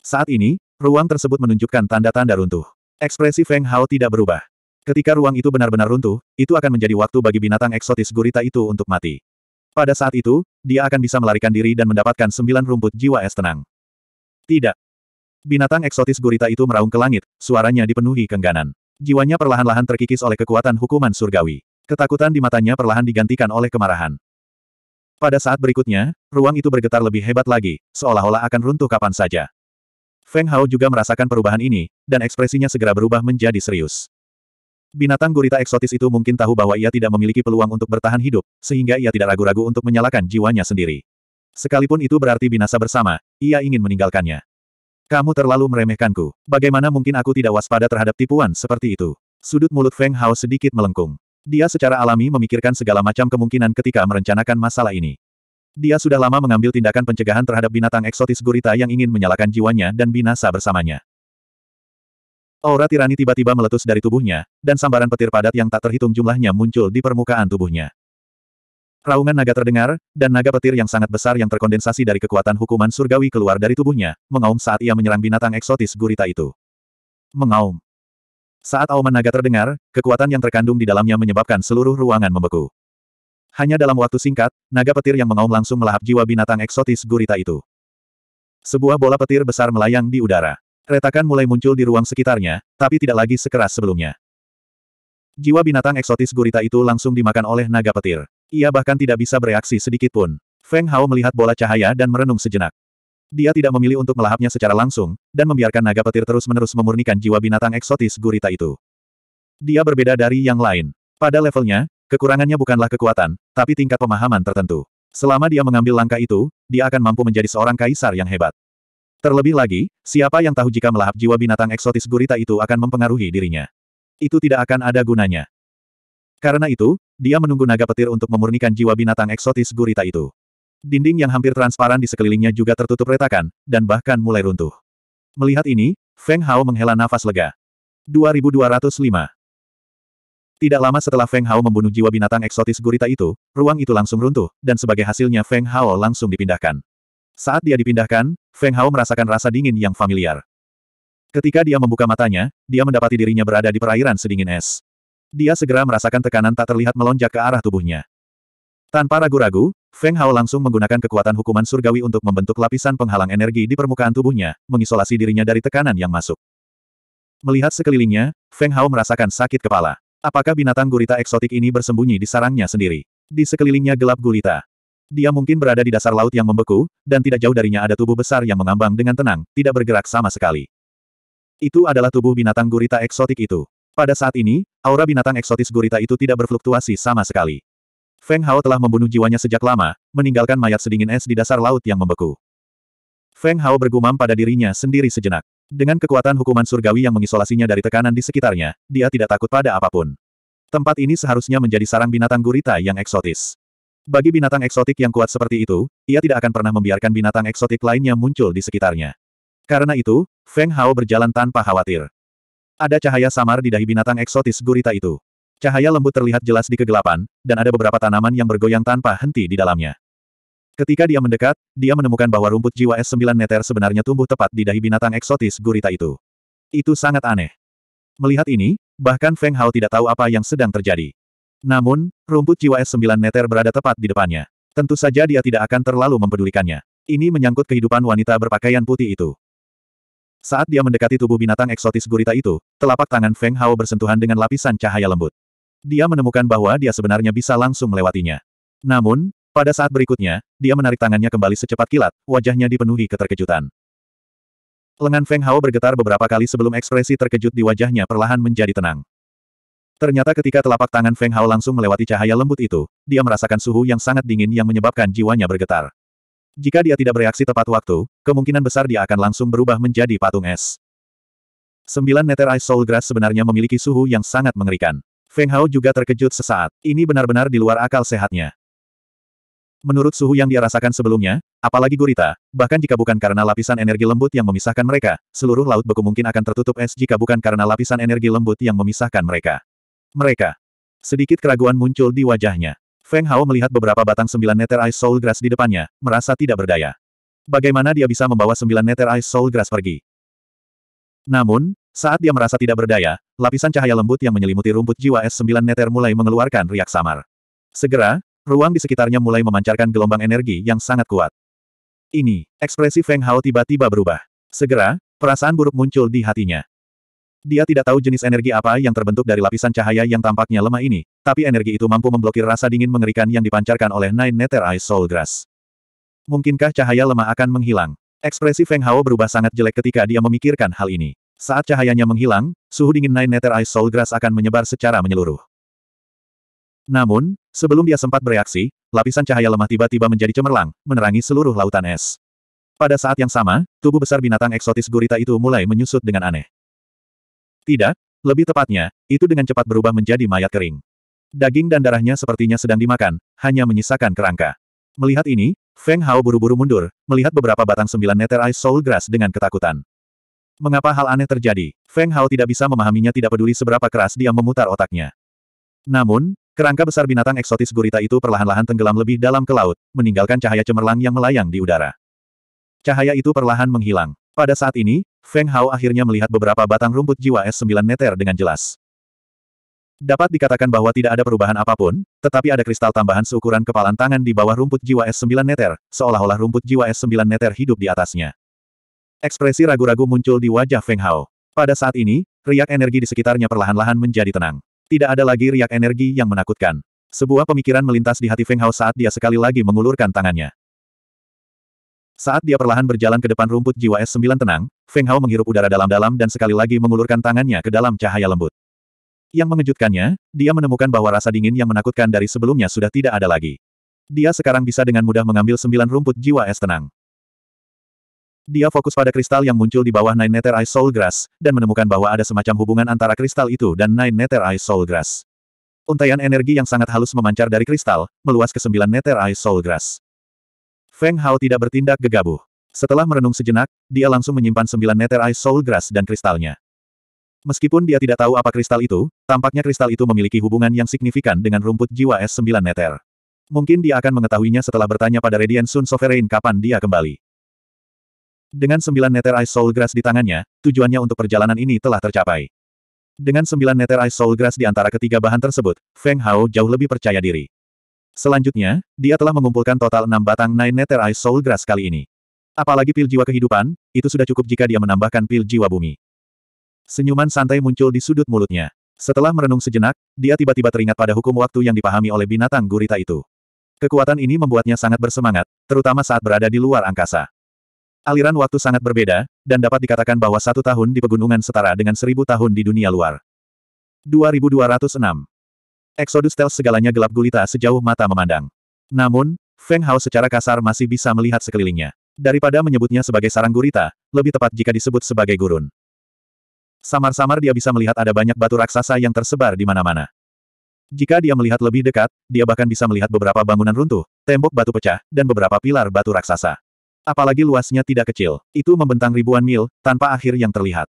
Saat ini, ruang tersebut menunjukkan tanda-tanda runtuh. Ekspresi Feng Hao tidak berubah. Ketika ruang itu benar-benar runtuh, itu akan menjadi waktu bagi binatang eksotis gurita itu untuk mati. Pada saat itu, dia akan bisa melarikan diri dan mendapatkan sembilan rumput jiwa es tenang. Tidak. Binatang eksotis gurita itu meraung ke langit, suaranya dipenuhi kengganan. Jiwanya perlahan-lahan terkikis oleh kekuatan hukuman surgawi. Ketakutan di matanya perlahan digantikan oleh kemarahan. Pada saat berikutnya, ruang itu bergetar lebih hebat lagi, seolah-olah akan runtuh kapan saja. Feng Hao juga merasakan perubahan ini, dan ekspresinya segera berubah menjadi serius. Binatang gurita eksotis itu mungkin tahu bahwa ia tidak memiliki peluang untuk bertahan hidup, sehingga ia tidak ragu-ragu untuk menyalakan jiwanya sendiri. Sekalipun itu berarti binasa bersama, ia ingin meninggalkannya. Kamu terlalu meremehkanku. Bagaimana mungkin aku tidak waspada terhadap tipuan seperti itu? Sudut mulut Feng Hao sedikit melengkung. Dia secara alami memikirkan segala macam kemungkinan ketika merencanakan masalah ini. Dia sudah lama mengambil tindakan pencegahan terhadap binatang eksotis gurita yang ingin menyalakan jiwanya dan binasa bersamanya. Aura tirani tiba-tiba meletus dari tubuhnya, dan sambaran petir padat yang tak terhitung jumlahnya muncul di permukaan tubuhnya. Raungan naga terdengar, dan naga petir yang sangat besar yang terkondensasi dari kekuatan hukuman surgawi keluar dari tubuhnya, mengaum saat ia menyerang binatang eksotis gurita itu. Mengaum. Saat auman naga terdengar, kekuatan yang terkandung di dalamnya menyebabkan seluruh ruangan membeku. Hanya dalam waktu singkat, naga petir yang mengaum langsung melahap jiwa binatang eksotis gurita itu. Sebuah bola petir besar melayang di udara. Retakan mulai muncul di ruang sekitarnya, tapi tidak lagi sekeras sebelumnya. Jiwa binatang eksotis gurita itu langsung dimakan oleh naga petir. Ia bahkan tidak bisa bereaksi sedikit pun. Feng Hao melihat bola cahaya dan merenung sejenak. Dia tidak memilih untuk melahapnya secara langsung, dan membiarkan naga petir terus-menerus memurnikan jiwa binatang eksotis gurita itu. Dia berbeda dari yang lain. Pada levelnya, kekurangannya bukanlah kekuatan, tapi tingkat pemahaman tertentu. Selama dia mengambil langkah itu, dia akan mampu menjadi seorang kaisar yang hebat. Terlebih lagi, siapa yang tahu jika melahap jiwa binatang eksotis gurita itu akan mempengaruhi dirinya. Itu tidak akan ada gunanya. Karena itu, dia menunggu naga petir untuk memurnikan jiwa binatang eksotis gurita itu. Dinding yang hampir transparan di sekelilingnya juga tertutup retakan, dan bahkan mulai runtuh. Melihat ini, Feng Hao menghela nafas lega. 2205 Tidak lama setelah Feng Hao membunuh jiwa binatang eksotis gurita itu, ruang itu langsung runtuh, dan sebagai hasilnya Feng Hao langsung dipindahkan. Saat dia dipindahkan, Feng Hao merasakan rasa dingin yang familiar. Ketika dia membuka matanya, dia mendapati dirinya berada di perairan sedingin es. Dia segera merasakan tekanan tak terlihat melonjak ke arah tubuhnya. Tanpa ragu-ragu, Feng Hao langsung menggunakan kekuatan hukuman surgawi untuk membentuk lapisan penghalang energi di permukaan tubuhnya, mengisolasi dirinya dari tekanan yang masuk. Melihat sekelilingnya, Feng Hao merasakan sakit kepala. Apakah binatang gurita eksotik ini bersembunyi di sarangnya sendiri? Di sekelilingnya gelap gurita. Dia mungkin berada di dasar laut yang membeku, dan tidak jauh darinya ada tubuh besar yang mengambang dengan tenang, tidak bergerak sama sekali. Itu adalah tubuh binatang gurita eksotik itu. Pada saat ini, aura binatang eksotis gurita itu tidak berfluktuasi sama sekali. Feng Hao telah membunuh jiwanya sejak lama, meninggalkan mayat sedingin es di dasar laut yang membeku. Feng Hao bergumam pada dirinya sendiri sejenak. Dengan kekuatan hukuman surgawi yang mengisolasinya dari tekanan di sekitarnya, dia tidak takut pada apapun. Tempat ini seharusnya menjadi sarang binatang gurita yang eksotis. Bagi binatang eksotik yang kuat seperti itu, ia tidak akan pernah membiarkan binatang eksotik lainnya muncul di sekitarnya. Karena itu, Feng Hao berjalan tanpa khawatir. Ada cahaya samar di dahi binatang eksotis gurita itu. Cahaya lembut terlihat jelas di kegelapan, dan ada beberapa tanaman yang bergoyang tanpa henti di dalamnya. Ketika dia mendekat, dia menemukan bahwa rumput jiwa S9 meter sebenarnya tumbuh tepat di dahi binatang eksotis gurita itu. Itu sangat aneh. Melihat ini, bahkan Feng Hao tidak tahu apa yang sedang terjadi. Namun, rumput jiwa S9 meter berada tepat di depannya. Tentu saja dia tidak akan terlalu mempedulikannya. Ini menyangkut kehidupan wanita berpakaian putih itu. Saat dia mendekati tubuh binatang eksotis gurita itu, telapak tangan Feng Hao bersentuhan dengan lapisan cahaya lembut. Dia menemukan bahwa dia sebenarnya bisa langsung melewatinya. Namun, pada saat berikutnya, dia menarik tangannya kembali secepat kilat, wajahnya dipenuhi keterkejutan. Lengan Feng Hao bergetar beberapa kali sebelum ekspresi terkejut di wajahnya perlahan menjadi tenang. Ternyata ketika telapak tangan Feng Hao langsung melewati cahaya lembut itu, dia merasakan suhu yang sangat dingin yang menyebabkan jiwanya bergetar. Jika dia tidak bereaksi tepat waktu, kemungkinan besar dia akan langsung berubah menjadi patung es. Sembilan Nether ice soul grass sebenarnya memiliki suhu yang sangat mengerikan. Feng Hao juga terkejut sesaat. Ini benar-benar di luar akal sehatnya. Menurut suhu yang dia rasakan sebelumnya, apalagi gurita, bahkan jika bukan karena lapisan energi lembut yang memisahkan mereka, seluruh laut beku mungkin akan tertutup es jika bukan karena lapisan energi lembut yang memisahkan mereka. Mereka. Sedikit keraguan muncul di wajahnya. Feng Hao melihat beberapa batang sembilan netter ice soul grass di depannya, merasa tidak berdaya. Bagaimana dia bisa membawa sembilan netter ice soul grass pergi? Namun, saat dia merasa tidak berdaya, lapisan cahaya lembut yang menyelimuti rumput jiwa es sembilan netter mulai mengeluarkan riak samar. Segera, ruang di sekitarnya mulai memancarkan gelombang energi yang sangat kuat. Ini, ekspresi Feng Hao tiba-tiba berubah. Segera, perasaan buruk muncul di hatinya. Dia tidak tahu jenis energi apa yang terbentuk dari lapisan cahaya yang tampaknya lemah ini, tapi energi itu mampu memblokir rasa dingin mengerikan yang dipancarkan oleh Nine Nether Ice Soul Grass. Mungkinkah cahaya lemah akan menghilang? Ekspresi Feng Hao berubah sangat jelek ketika dia memikirkan hal ini. Saat cahayanya menghilang, suhu dingin Nine Nether Ice Soul Grass akan menyebar secara menyeluruh. Namun, sebelum dia sempat bereaksi, lapisan cahaya lemah tiba-tiba menjadi cemerlang, menerangi seluruh lautan es. Pada saat yang sama, tubuh besar binatang eksotis gurita itu mulai menyusut dengan aneh. Tidak, lebih tepatnya, itu dengan cepat berubah menjadi mayat kering. Daging dan darahnya sepertinya sedang dimakan, hanya menyisakan kerangka. Melihat ini, Feng Hao buru-buru mundur, melihat beberapa batang sembilan nether ice soul grass dengan ketakutan. Mengapa hal aneh terjadi? Feng Hao tidak bisa memahaminya tidak peduli seberapa keras dia memutar otaknya. Namun, kerangka besar binatang eksotis gurita itu perlahan-lahan tenggelam lebih dalam ke laut, meninggalkan cahaya cemerlang yang melayang di udara. Cahaya itu perlahan menghilang. Pada saat ini, Feng Hao akhirnya melihat beberapa batang rumput jiwa S9 neter dengan jelas. Dapat dikatakan bahwa tidak ada perubahan apapun, tetapi ada kristal tambahan seukuran kepalan tangan di bawah rumput jiwa S9 neter, seolah-olah rumput jiwa S9 neter hidup di atasnya. Ekspresi ragu-ragu muncul di wajah Feng Hao. Pada saat ini, riak energi di sekitarnya perlahan-lahan menjadi tenang. Tidak ada lagi riak energi yang menakutkan. Sebuah pemikiran melintas di hati Feng Hao saat dia sekali lagi mengulurkan tangannya. Saat dia perlahan berjalan ke depan rumput jiwa S9 tenang, Feng Hao menghirup udara dalam-dalam dan sekali lagi mengulurkan tangannya ke dalam cahaya lembut. Yang mengejutkannya, dia menemukan bahwa rasa dingin yang menakutkan dari sebelumnya sudah tidak ada lagi. Dia sekarang bisa dengan mudah mengambil sembilan rumput jiwa es tenang. Dia fokus pada kristal yang muncul di bawah Nine Nether Eye Soul Grass, dan menemukan bahwa ada semacam hubungan antara kristal itu dan Nine Nether Eye Soul Grass. Untaian energi yang sangat halus memancar dari kristal, meluas ke sembilan Nether Eye Soul Grass. Feng Hao tidak bertindak gegabah. Setelah merenung sejenak, dia langsung menyimpan sembilan Nether Ice Soul Grass dan kristalnya. Meskipun dia tidak tahu apa kristal itu, tampaknya kristal itu memiliki hubungan yang signifikan dengan rumput jiwa es sembilan Nether. Mungkin dia akan mengetahuinya setelah bertanya pada Radiant Sun Sovereign kapan dia kembali. Dengan sembilan Nether Ice Soul Grass di tangannya, tujuannya untuk perjalanan ini telah tercapai. Dengan sembilan Nether Ice Soul Grass di antara ketiga bahan tersebut, Feng Hao jauh lebih percaya diri. Selanjutnya, dia telah mengumpulkan total enam batang Nine Nether Eye Soul Grass kali ini. Apalagi pil jiwa kehidupan, itu sudah cukup jika dia menambahkan pil jiwa bumi. Senyuman santai muncul di sudut mulutnya. Setelah merenung sejenak, dia tiba-tiba teringat pada hukum waktu yang dipahami oleh binatang gurita itu. Kekuatan ini membuatnya sangat bersemangat, terutama saat berada di luar angkasa. Aliran waktu sangat berbeda, dan dapat dikatakan bahwa satu tahun di pegunungan setara dengan seribu tahun di dunia luar. 2206 Exodus Tales segalanya gelap gulita sejauh mata memandang. Namun, Feng Hao secara kasar masih bisa melihat sekelilingnya. Daripada menyebutnya sebagai sarang gurita, lebih tepat jika disebut sebagai gurun. Samar-samar dia bisa melihat ada banyak batu raksasa yang tersebar di mana-mana. Jika dia melihat lebih dekat, dia bahkan bisa melihat beberapa bangunan runtuh, tembok batu pecah, dan beberapa pilar batu raksasa. Apalagi luasnya tidak kecil, itu membentang ribuan mil, tanpa akhir yang terlihat.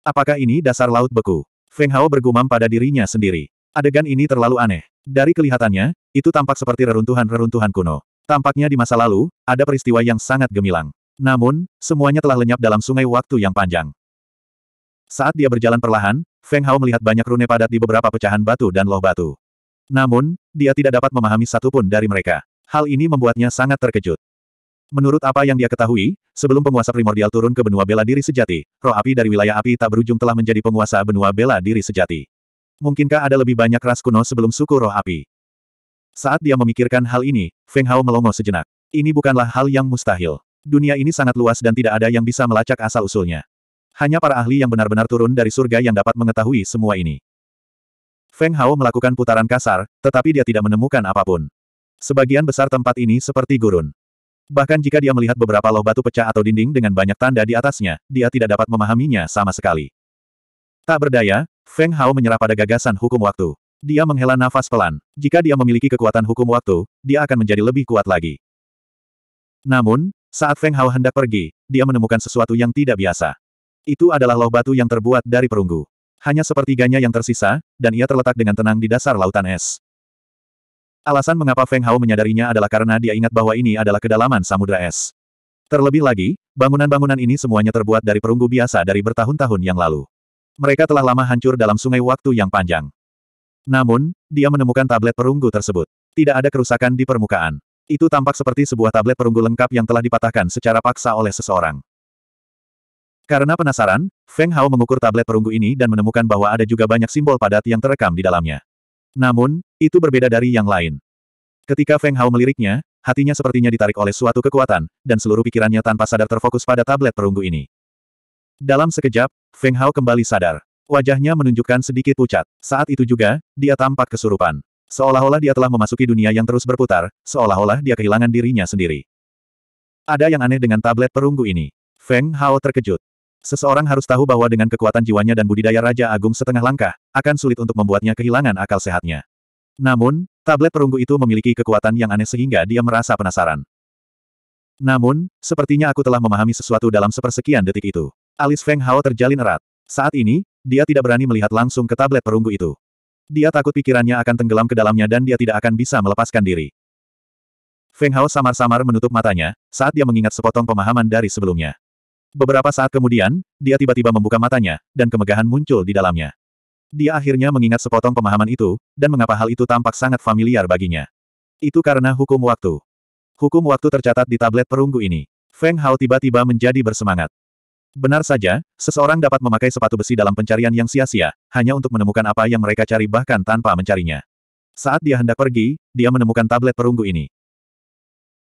Apakah ini dasar laut beku? Feng Hao bergumam pada dirinya sendiri. Adegan ini terlalu aneh. Dari kelihatannya, itu tampak seperti reruntuhan-reruntuhan kuno. Tampaknya di masa lalu, ada peristiwa yang sangat gemilang. Namun, semuanya telah lenyap dalam sungai waktu yang panjang. Saat dia berjalan perlahan, Feng Hao melihat banyak rune padat di beberapa pecahan batu dan loh batu. Namun, dia tidak dapat memahami satupun dari mereka. Hal ini membuatnya sangat terkejut. Menurut apa yang dia ketahui, sebelum penguasa primordial turun ke benua bela diri sejati, roh api dari wilayah api tak berujung telah menjadi penguasa benua bela diri sejati. Mungkinkah ada lebih banyak ras kuno sebelum suku roh api? Saat dia memikirkan hal ini, Feng Hao melongo sejenak. Ini bukanlah hal yang mustahil. Dunia ini sangat luas dan tidak ada yang bisa melacak asal-usulnya. Hanya para ahli yang benar-benar turun dari surga yang dapat mengetahui semua ini. Feng Hao melakukan putaran kasar, tetapi dia tidak menemukan apapun. Sebagian besar tempat ini seperti gurun. Bahkan jika dia melihat beberapa loh batu pecah atau dinding dengan banyak tanda di atasnya, dia tidak dapat memahaminya sama sekali. Tak berdaya, Feng Hao menyerah pada gagasan hukum waktu. Dia menghela nafas pelan. Jika dia memiliki kekuatan hukum waktu, dia akan menjadi lebih kuat lagi. Namun, saat Feng Hao hendak pergi, dia menemukan sesuatu yang tidak biasa. Itu adalah loh batu yang terbuat dari perunggu. Hanya sepertiganya yang tersisa, dan ia terletak dengan tenang di dasar lautan es. Alasan mengapa Feng Hao menyadarinya adalah karena dia ingat bahwa ini adalah kedalaman samudera es. Terlebih lagi, bangunan-bangunan ini semuanya terbuat dari perunggu biasa dari bertahun-tahun yang lalu. Mereka telah lama hancur dalam sungai waktu yang panjang. Namun, dia menemukan tablet perunggu tersebut. Tidak ada kerusakan di permukaan. Itu tampak seperti sebuah tablet perunggu lengkap yang telah dipatahkan secara paksa oleh seseorang. Karena penasaran, Feng Hao mengukur tablet perunggu ini dan menemukan bahwa ada juga banyak simbol padat yang terekam di dalamnya. Namun, itu berbeda dari yang lain. Ketika Feng Hao meliriknya, hatinya sepertinya ditarik oleh suatu kekuatan, dan seluruh pikirannya tanpa sadar terfokus pada tablet perunggu ini. Dalam sekejap, Feng Hao kembali sadar. Wajahnya menunjukkan sedikit pucat. Saat itu juga, dia tampak kesurupan. Seolah-olah dia telah memasuki dunia yang terus berputar, seolah-olah dia kehilangan dirinya sendiri. Ada yang aneh dengan tablet perunggu ini. Feng Hao terkejut. Seseorang harus tahu bahwa dengan kekuatan jiwanya dan budidaya Raja Agung setengah langkah, akan sulit untuk membuatnya kehilangan akal sehatnya. Namun, tablet perunggu itu memiliki kekuatan yang aneh sehingga dia merasa penasaran. Namun, sepertinya aku telah memahami sesuatu dalam sepersekian detik itu. Alis Feng Hao terjalin erat. Saat ini, dia tidak berani melihat langsung ke tablet perunggu itu. Dia takut pikirannya akan tenggelam ke dalamnya dan dia tidak akan bisa melepaskan diri. Feng Hao samar-samar menutup matanya, saat dia mengingat sepotong pemahaman dari sebelumnya. Beberapa saat kemudian, dia tiba-tiba membuka matanya, dan kemegahan muncul di dalamnya. Dia akhirnya mengingat sepotong pemahaman itu, dan mengapa hal itu tampak sangat familiar baginya. Itu karena hukum waktu. Hukum waktu tercatat di tablet perunggu ini. Feng Hao tiba-tiba menjadi bersemangat. Benar saja, seseorang dapat memakai sepatu besi dalam pencarian yang sia-sia, hanya untuk menemukan apa yang mereka cari bahkan tanpa mencarinya. Saat dia hendak pergi, dia menemukan tablet perunggu ini.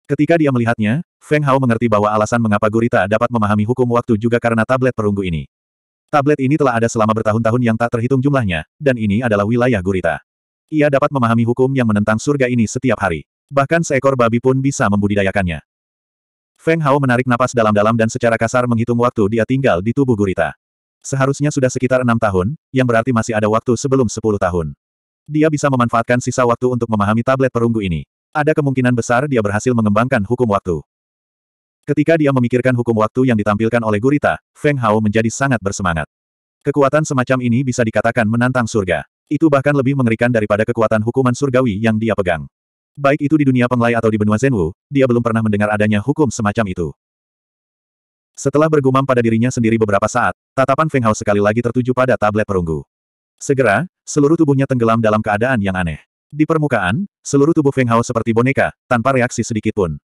Ketika dia melihatnya, Feng Hao mengerti bahwa alasan mengapa Gurita dapat memahami hukum waktu juga karena tablet perunggu ini. Tablet ini telah ada selama bertahun-tahun yang tak terhitung jumlahnya, dan ini adalah wilayah Gurita. Ia dapat memahami hukum yang menentang surga ini setiap hari. Bahkan seekor babi pun bisa membudidayakannya. Feng Hao menarik napas dalam-dalam dan secara kasar menghitung waktu dia tinggal di tubuh gurita. Seharusnya sudah sekitar enam tahun, yang berarti masih ada waktu sebelum sepuluh tahun. Dia bisa memanfaatkan sisa waktu untuk memahami tablet perunggu ini. Ada kemungkinan besar dia berhasil mengembangkan hukum waktu. Ketika dia memikirkan hukum waktu yang ditampilkan oleh gurita, Feng Hao menjadi sangat bersemangat. Kekuatan semacam ini bisa dikatakan menantang surga. Itu bahkan lebih mengerikan daripada kekuatan hukuman surgawi yang dia pegang. Baik itu di dunia penglai atau di benua Zenwu, dia belum pernah mendengar adanya hukum semacam itu. Setelah bergumam pada dirinya sendiri beberapa saat, tatapan Feng Hao sekali lagi tertuju pada tablet perunggu. Segera, seluruh tubuhnya tenggelam dalam keadaan yang aneh. Di permukaan, seluruh tubuh Feng Hao seperti boneka, tanpa reaksi sedikit pun.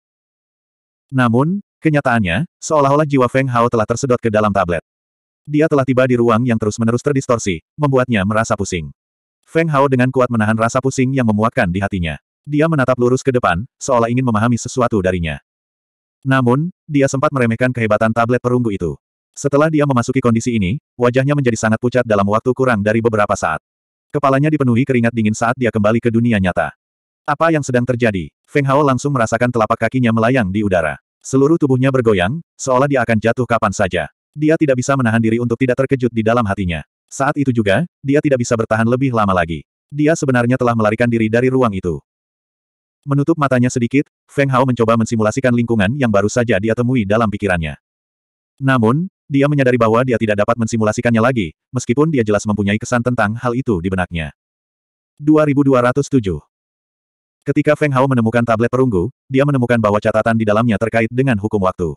Namun, kenyataannya, seolah-olah jiwa Feng Hao telah tersedot ke dalam tablet. Dia telah tiba di ruang yang terus-menerus terdistorsi, membuatnya merasa pusing. Feng Hao dengan kuat menahan rasa pusing yang memuakkan di hatinya. Dia menatap lurus ke depan, seolah ingin memahami sesuatu darinya. Namun, dia sempat meremehkan kehebatan tablet perunggu itu. Setelah dia memasuki kondisi ini, wajahnya menjadi sangat pucat dalam waktu kurang dari beberapa saat. Kepalanya dipenuhi keringat dingin saat dia kembali ke dunia nyata. Apa yang sedang terjadi? Feng Hao langsung merasakan telapak kakinya melayang di udara. Seluruh tubuhnya bergoyang, seolah dia akan jatuh kapan saja. Dia tidak bisa menahan diri untuk tidak terkejut di dalam hatinya. Saat itu juga, dia tidak bisa bertahan lebih lama lagi. Dia sebenarnya telah melarikan diri dari ruang itu. Menutup matanya sedikit, Feng Hao mencoba mensimulasikan lingkungan yang baru saja dia temui dalam pikirannya. Namun, dia menyadari bahwa dia tidak dapat mensimulasikannya lagi, meskipun dia jelas mempunyai kesan tentang hal itu di benaknya. 2207 Ketika Feng Hao menemukan tablet perunggu, dia menemukan bahwa catatan di dalamnya terkait dengan hukum waktu.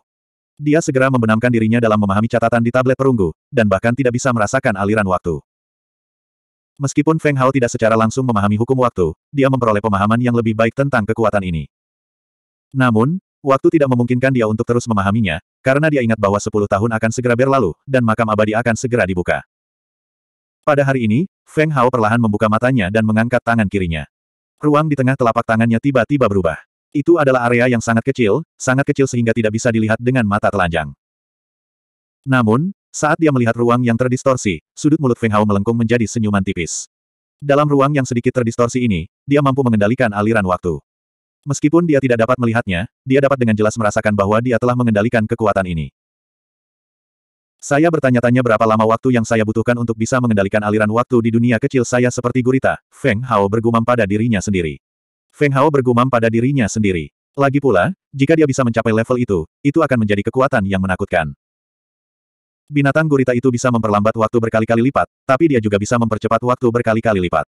Dia segera membenamkan dirinya dalam memahami catatan di tablet perunggu, dan bahkan tidak bisa merasakan aliran waktu. Meskipun Feng Hao tidak secara langsung memahami hukum waktu, dia memperoleh pemahaman yang lebih baik tentang kekuatan ini. Namun, waktu tidak memungkinkan dia untuk terus memahaminya, karena dia ingat bahwa sepuluh tahun akan segera berlalu, dan makam abadi akan segera dibuka. Pada hari ini, Feng Hao perlahan membuka matanya dan mengangkat tangan kirinya. Ruang di tengah telapak tangannya tiba-tiba berubah. Itu adalah area yang sangat kecil, sangat kecil sehingga tidak bisa dilihat dengan mata telanjang. Namun, saat dia melihat ruang yang terdistorsi, sudut mulut Feng Hao melengkung menjadi senyuman tipis. Dalam ruang yang sedikit terdistorsi ini, dia mampu mengendalikan aliran waktu. Meskipun dia tidak dapat melihatnya, dia dapat dengan jelas merasakan bahwa dia telah mengendalikan kekuatan ini. Saya bertanya-tanya berapa lama waktu yang saya butuhkan untuk bisa mengendalikan aliran waktu di dunia kecil saya seperti gurita, Feng Hao bergumam pada dirinya sendiri. Feng Hao bergumam pada dirinya sendiri. Lagi pula, jika dia bisa mencapai level itu, itu akan menjadi kekuatan yang menakutkan. Binatang gurita itu bisa memperlambat waktu berkali-kali lipat, tapi dia juga bisa mempercepat waktu berkali-kali lipat.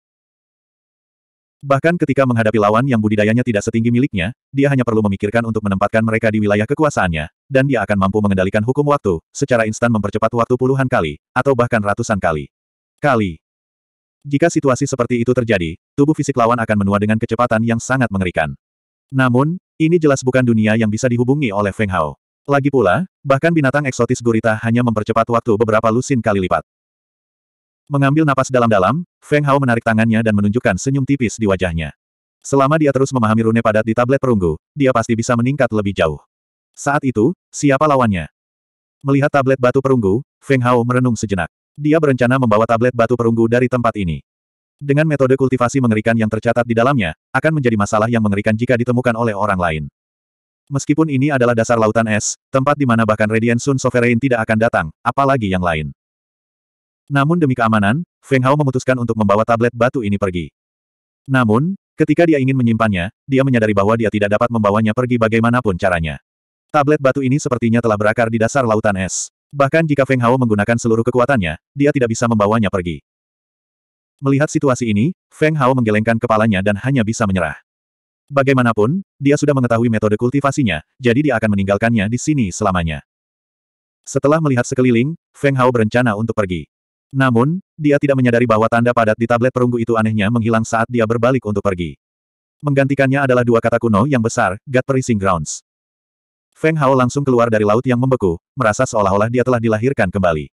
Bahkan ketika menghadapi lawan yang budidayanya tidak setinggi miliknya, dia hanya perlu memikirkan untuk menempatkan mereka di wilayah kekuasaannya, dan dia akan mampu mengendalikan hukum waktu, secara instan mempercepat waktu puluhan kali, atau bahkan ratusan kali. Kali. Jika situasi seperti itu terjadi, tubuh fisik lawan akan menua dengan kecepatan yang sangat mengerikan. Namun, ini jelas bukan dunia yang bisa dihubungi oleh Feng Hao. Lagi pula, bahkan binatang eksotis gurita hanya mempercepat waktu beberapa lusin kali lipat. Mengambil napas dalam-dalam, Feng Hao menarik tangannya dan menunjukkan senyum tipis di wajahnya. Selama dia terus memahami rune padat di tablet perunggu, dia pasti bisa meningkat lebih jauh. Saat itu, siapa lawannya? Melihat tablet batu perunggu, Feng Hao merenung sejenak. Dia berencana membawa tablet batu perunggu dari tempat ini. Dengan metode kultivasi mengerikan yang tercatat di dalamnya, akan menjadi masalah yang mengerikan jika ditemukan oleh orang lain. Meskipun ini adalah dasar lautan es, tempat di mana bahkan Radiant Sun Sovereign tidak akan datang, apalagi yang lain. Namun demi keamanan, Feng Hao memutuskan untuk membawa tablet batu ini pergi. Namun, ketika dia ingin menyimpannya, dia menyadari bahwa dia tidak dapat membawanya pergi bagaimanapun caranya. Tablet batu ini sepertinya telah berakar di dasar lautan es. Bahkan jika Feng Hao menggunakan seluruh kekuatannya, dia tidak bisa membawanya pergi. Melihat situasi ini, Feng Hao menggelengkan kepalanya dan hanya bisa menyerah. Bagaimanapun, dia sudah mengetahui metode kultivasinya, jadi dia akan meninggalkannya di sini selamanya. Setelah melihat sekeliling, Feng Hao berencana untuk pergi. Namun, dia tidak menyadari bahwa tanda padat di tablet perunggu itu anehnya menghilang saat dia berbalik untuk pergi. Menggantikannya adalah dua kata kuno yang besar, God Perishing Grounds. Feng Hao langsung keluar dari laut yang membeku, merasa seolah-olah dia telah dilahirkan kembali.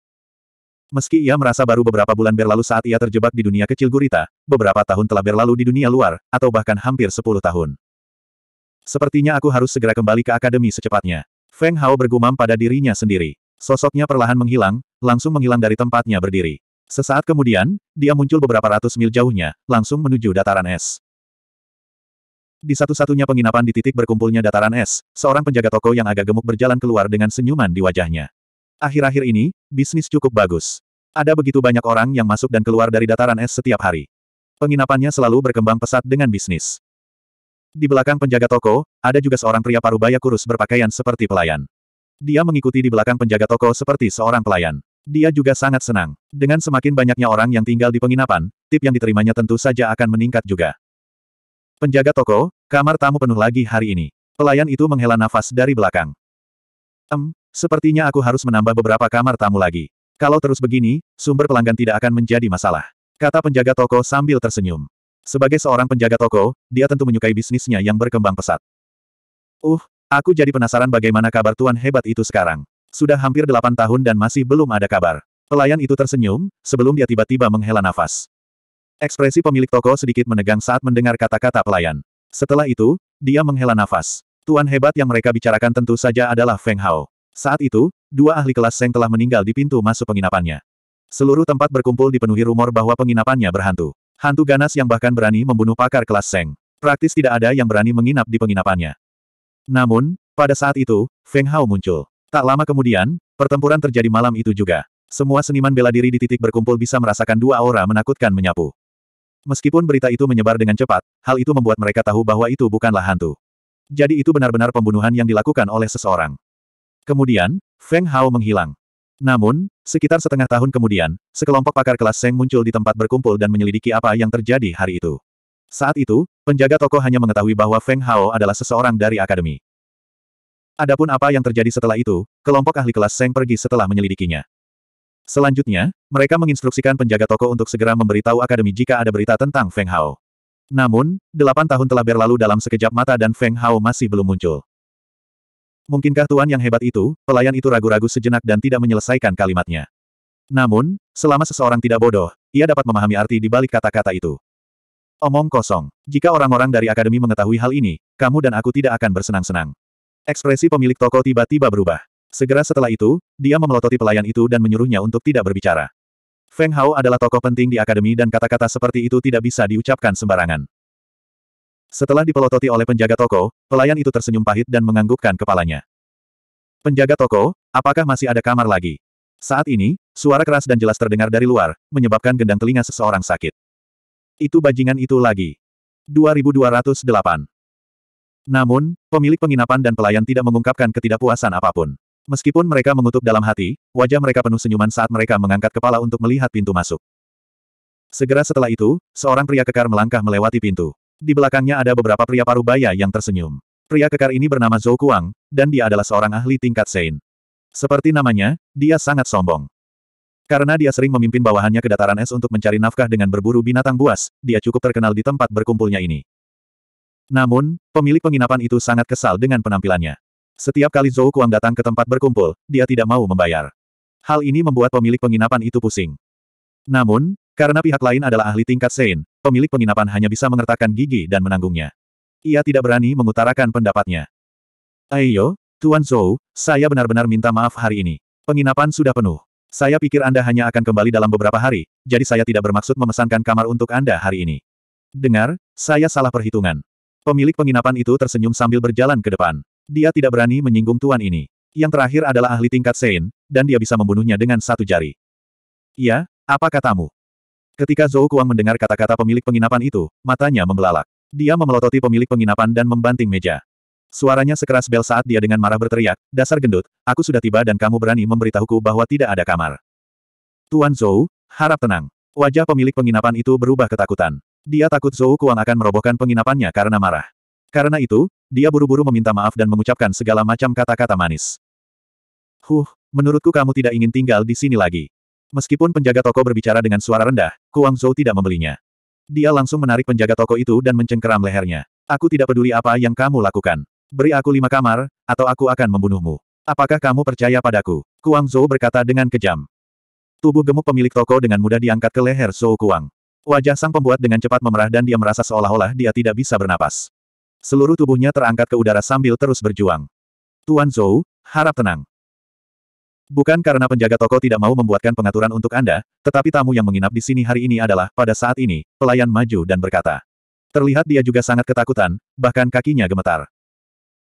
Meski ia merasa baru beberapa bulan berlalu saat ia terjebak di dunia kecil gurita, beberapa tahun telah berlalu di dunia luar, atau bahkan hampir sepuluh tahun. Sepertinya aku harus segera kembali ke akademi secepatnya. Feng Hao bergumam pada dirinya sendiri. Sosoknya perlahan menghilang, langsung menghilang dari tempatnya berdiri. Sesaat kemudian, dia muncul beberapa ratus mil jauhnya, langsung menuju dataran es. Di satu-satunya penginapan di titik berkumpulnya dataran es, seorang penjaga toko yang agak gemuk berjalan keluar dengan senyuman di wajahnya. Akhir-akhir ini, bisnis cukup bagus. Ada begitu banyak orang yang masuk dan keluar dari dataran es setiap hari. Penginapannya selalu berkembang pesat dengan bisnis. Di belakang penjaga toko, ada juga seorang pria parubaya kurus berpakaian seperti pelayan. Dia mengikuti di belakang penjaga toko seperti seorang pelayan. Dia juga sangat senang. Dengan semakin banyaknya orang yang tinggal di penginapan, tip yang diterimanya tentu saja akan meningkat juga. Penjaga toko, kamar tamu penuh lagi hari ini. Pelayan itu menghela nafas dari belakang. Em, Sepertinya aku harus menambah beberapa kamar tamu lagi. Kalau terus begini, sumber pelanggan tidak akan menjadi masalah. Kata penjaga toko sambil tersenyum. Sebagai seorang penjaga toko, dia tentu menyukai bisnisnya yang berkembang pesat. Uh, aku jadi penasaran bagaimana kabar tuan hebat itu sekarang. Sudah hampir delapan tahun dan masih belum ada kabar. Pelayan itu tersenyum, sebelum dia tiba-tiba menghela nafas. Ekspresi pemilik toko sedikit menegang saat mendengar kata-kata pelayan. Setelah itu, dia menghela nafas. Tuan hebat yang mereka bicarakan tentu saja adalah Feng Hao. Saat itu, dua ahli kelas Seng telah meninggal di pintu masuk penginapannya. Seluruh tempat berkumpul dipenuhi rumor bahwa penginapannya berhantu. Hantu ganas yang bahkan berani membunuh pakar kelas Seng. Praktis tidak ada yang berani menginap di penginapannya. Namun, pada saat itu, Feng Hao muncul. Tak lama kemudian, pertempuran terjadi malam itu juga. Semua seniman bela diri di titik berkumpul bisa merasakan dua aura menakutkan menyapu. Meskipun berita itu menyebar dengan cepat, hal itu membuat mereka tahu bahwa itu bukanlah hantu. Jadi itu benar-benar pembunuhan yang dilakukan oleh seseorang. Kemudian, Feng Hao menghilang. Namun, sekitar setengah tahun kemudian, sekelompok pakar kelas Seng muncul di tempat berkumpul dan menyelidiki apa yang terjadi hari itu. Saat itu, penjaga toko hanya mengetahui bahwa Feng Hao adalah seseorang dari akademi. Adapun apa yang terjadi setelah itu, kelompok ahli kelas Seng pergi setelah menyelidikinya. Selanjutnya, mereka menginstruksikan penjaga toko untuk segera memberitahu akademi jika ada berita tentang Feng Hao. Namun, delapan tahun telah berlalu dalam sekejap mata dan Feng Hao masih belum muncul. Mungkinkah Tuan yang hebat itu? Pelayan itu ragu-ragu sejenak dan tidak menyelesaikan kalimatnya. Namun, selama seseorang tidak bodoh, ia dapat memahami arti di balik kata-kata itu. Omong kosong. Jika orang-orang dari akademi mengetahui hal ini, kamu dan aku tidak akan bersenang-senang. Ekspresi pemilik toko tiba-tiba berubah. Segera setelah itu, dia memelototi pelayan itu dan menyuruhnya untuk tidak berbicara. Feng Hao adalah tokoh penting di akademi dan kata-kata seperti itu tidak bisa diucapkan sembarangan. Setelah dipelototi oleh penjaga toko, pelayan itu tersenyum pahit dan menganggukkan kepalanya. Penjaga toko, apakah masih ada kamar lagi? Saat ini, suara keras dan jelas terdengar dari luar, menyebabkan gendang telinga seseorang sakit. Itu bajingan itu lagi. 2208. Namun, pemilik penginapan dan pelayan tidak mengungkapkan ketidakpuasan apapun. Meskipun mereka mengutuk dalam hati, wajah mereka penuh senyuman saat mereka mengangkat kepala untuk melihat pintu masuk. Segera setelah itu, seorang pria kekar melangkah melewati pintu. Di belakangnya ada beberapa pria parubaya yang tersenyum. Pria kekar ini bernama Zhou Kuang, dan dia adalah seorang ahli tingkat Sein. Seperti namanya, dia sangat sombong. Karena dia sering memimpin bawahannya ke dataran es untuk mencari nafkah dengan berburu binatang buas, dia cukup terkenal di tempat berkumpulnya ini. Namun, pemilik penginapan itu sangat kesal dengan penampilannya. Setiap kali Zhou Kuang datang ke tempat berkumpul, dia tidak mau membayar. Hal ini membuat pemilik penginapan itu pusing. Namun, karena pihak lain adalah ahli tingkat Sein, pemilik penginapan hanya bisa mengertakkan gigi dan menanggungnya. Ia tidak berani mengutarakan pendapatnya. Ayo, Tuan Zhou, saya benar-benar minta maaf hari ini. Penginapan sudah penuh. Saya pikir Anda hanya akan kembali dalam beberapa hari, jadi saya tidak bermaksud memesankan kamar untuk Anda hari ini. Dengar, saya salah perhitungan. Pemilik penginapan itu tersenyum sambil berjalan ke depan. Dia tidak berani menyinggung tuan ini. Yang terakhir adalah ahli tingkat Sein, dan dia bisa membunuhnya dengan satu jari. Ya, apa katamu? Ketika Zhou Kuang mendengar kata-kata pemilik penginapan itu, matanya membelalak. Dia memelototi pemilik penginapan dan membanting meja. Suaranya sekeras bel saat dia dengan marah berteriak, dasar gendut, aku sudah tiba dan kamu berani memberitahuku bahwa tidak ada kamar. Tuan Zhou, harap tenang. Wajah pemilik penginapan itu berubah ketakutan. Dia takut Zhou Kuang akan merobohkan penginapannya karena marah. Karena itu, dia buru-buru meminta maaf dan mengucapkan segala macam kata-kata manis. Huh, menurutku kamu tidak ingin tinggal di sini lagi. Meskipun penjaga toko berbicara dengan suara rendah, Kuang Zhou tidak membelinya. Dia langsung menarik penjaga toko itu dan mencengkeram lehernya. Aku tidak peduli apa yang kamu lakukan. Beri aku lima kamar, atau aku akan membunuhmu. Apakah kamu percaya padaku? Kuang Zhou berkata dengan kejam. Tubuh gemuk pemilik toko dengan mudah diangkat ke leher Zhou Kuang. Wajah sang pembuat dengan cepat memerah dan dia merasa seolah-olah dia tidak bisa bernapas. Seluruh tubuhnya terangkat ke udara sambil terus berjuang. Tuan Zhou, harap tenang. Bukan karena penjaga toko tidak mau membuatkan pengaturan untuk Anda, tetapi tamu yang menginap di sini hari ini adalah, pada saat ini, pelayan maju dan berkata. Terlihat dia juga sangat ketakutan, bahkan kakinya gemetar.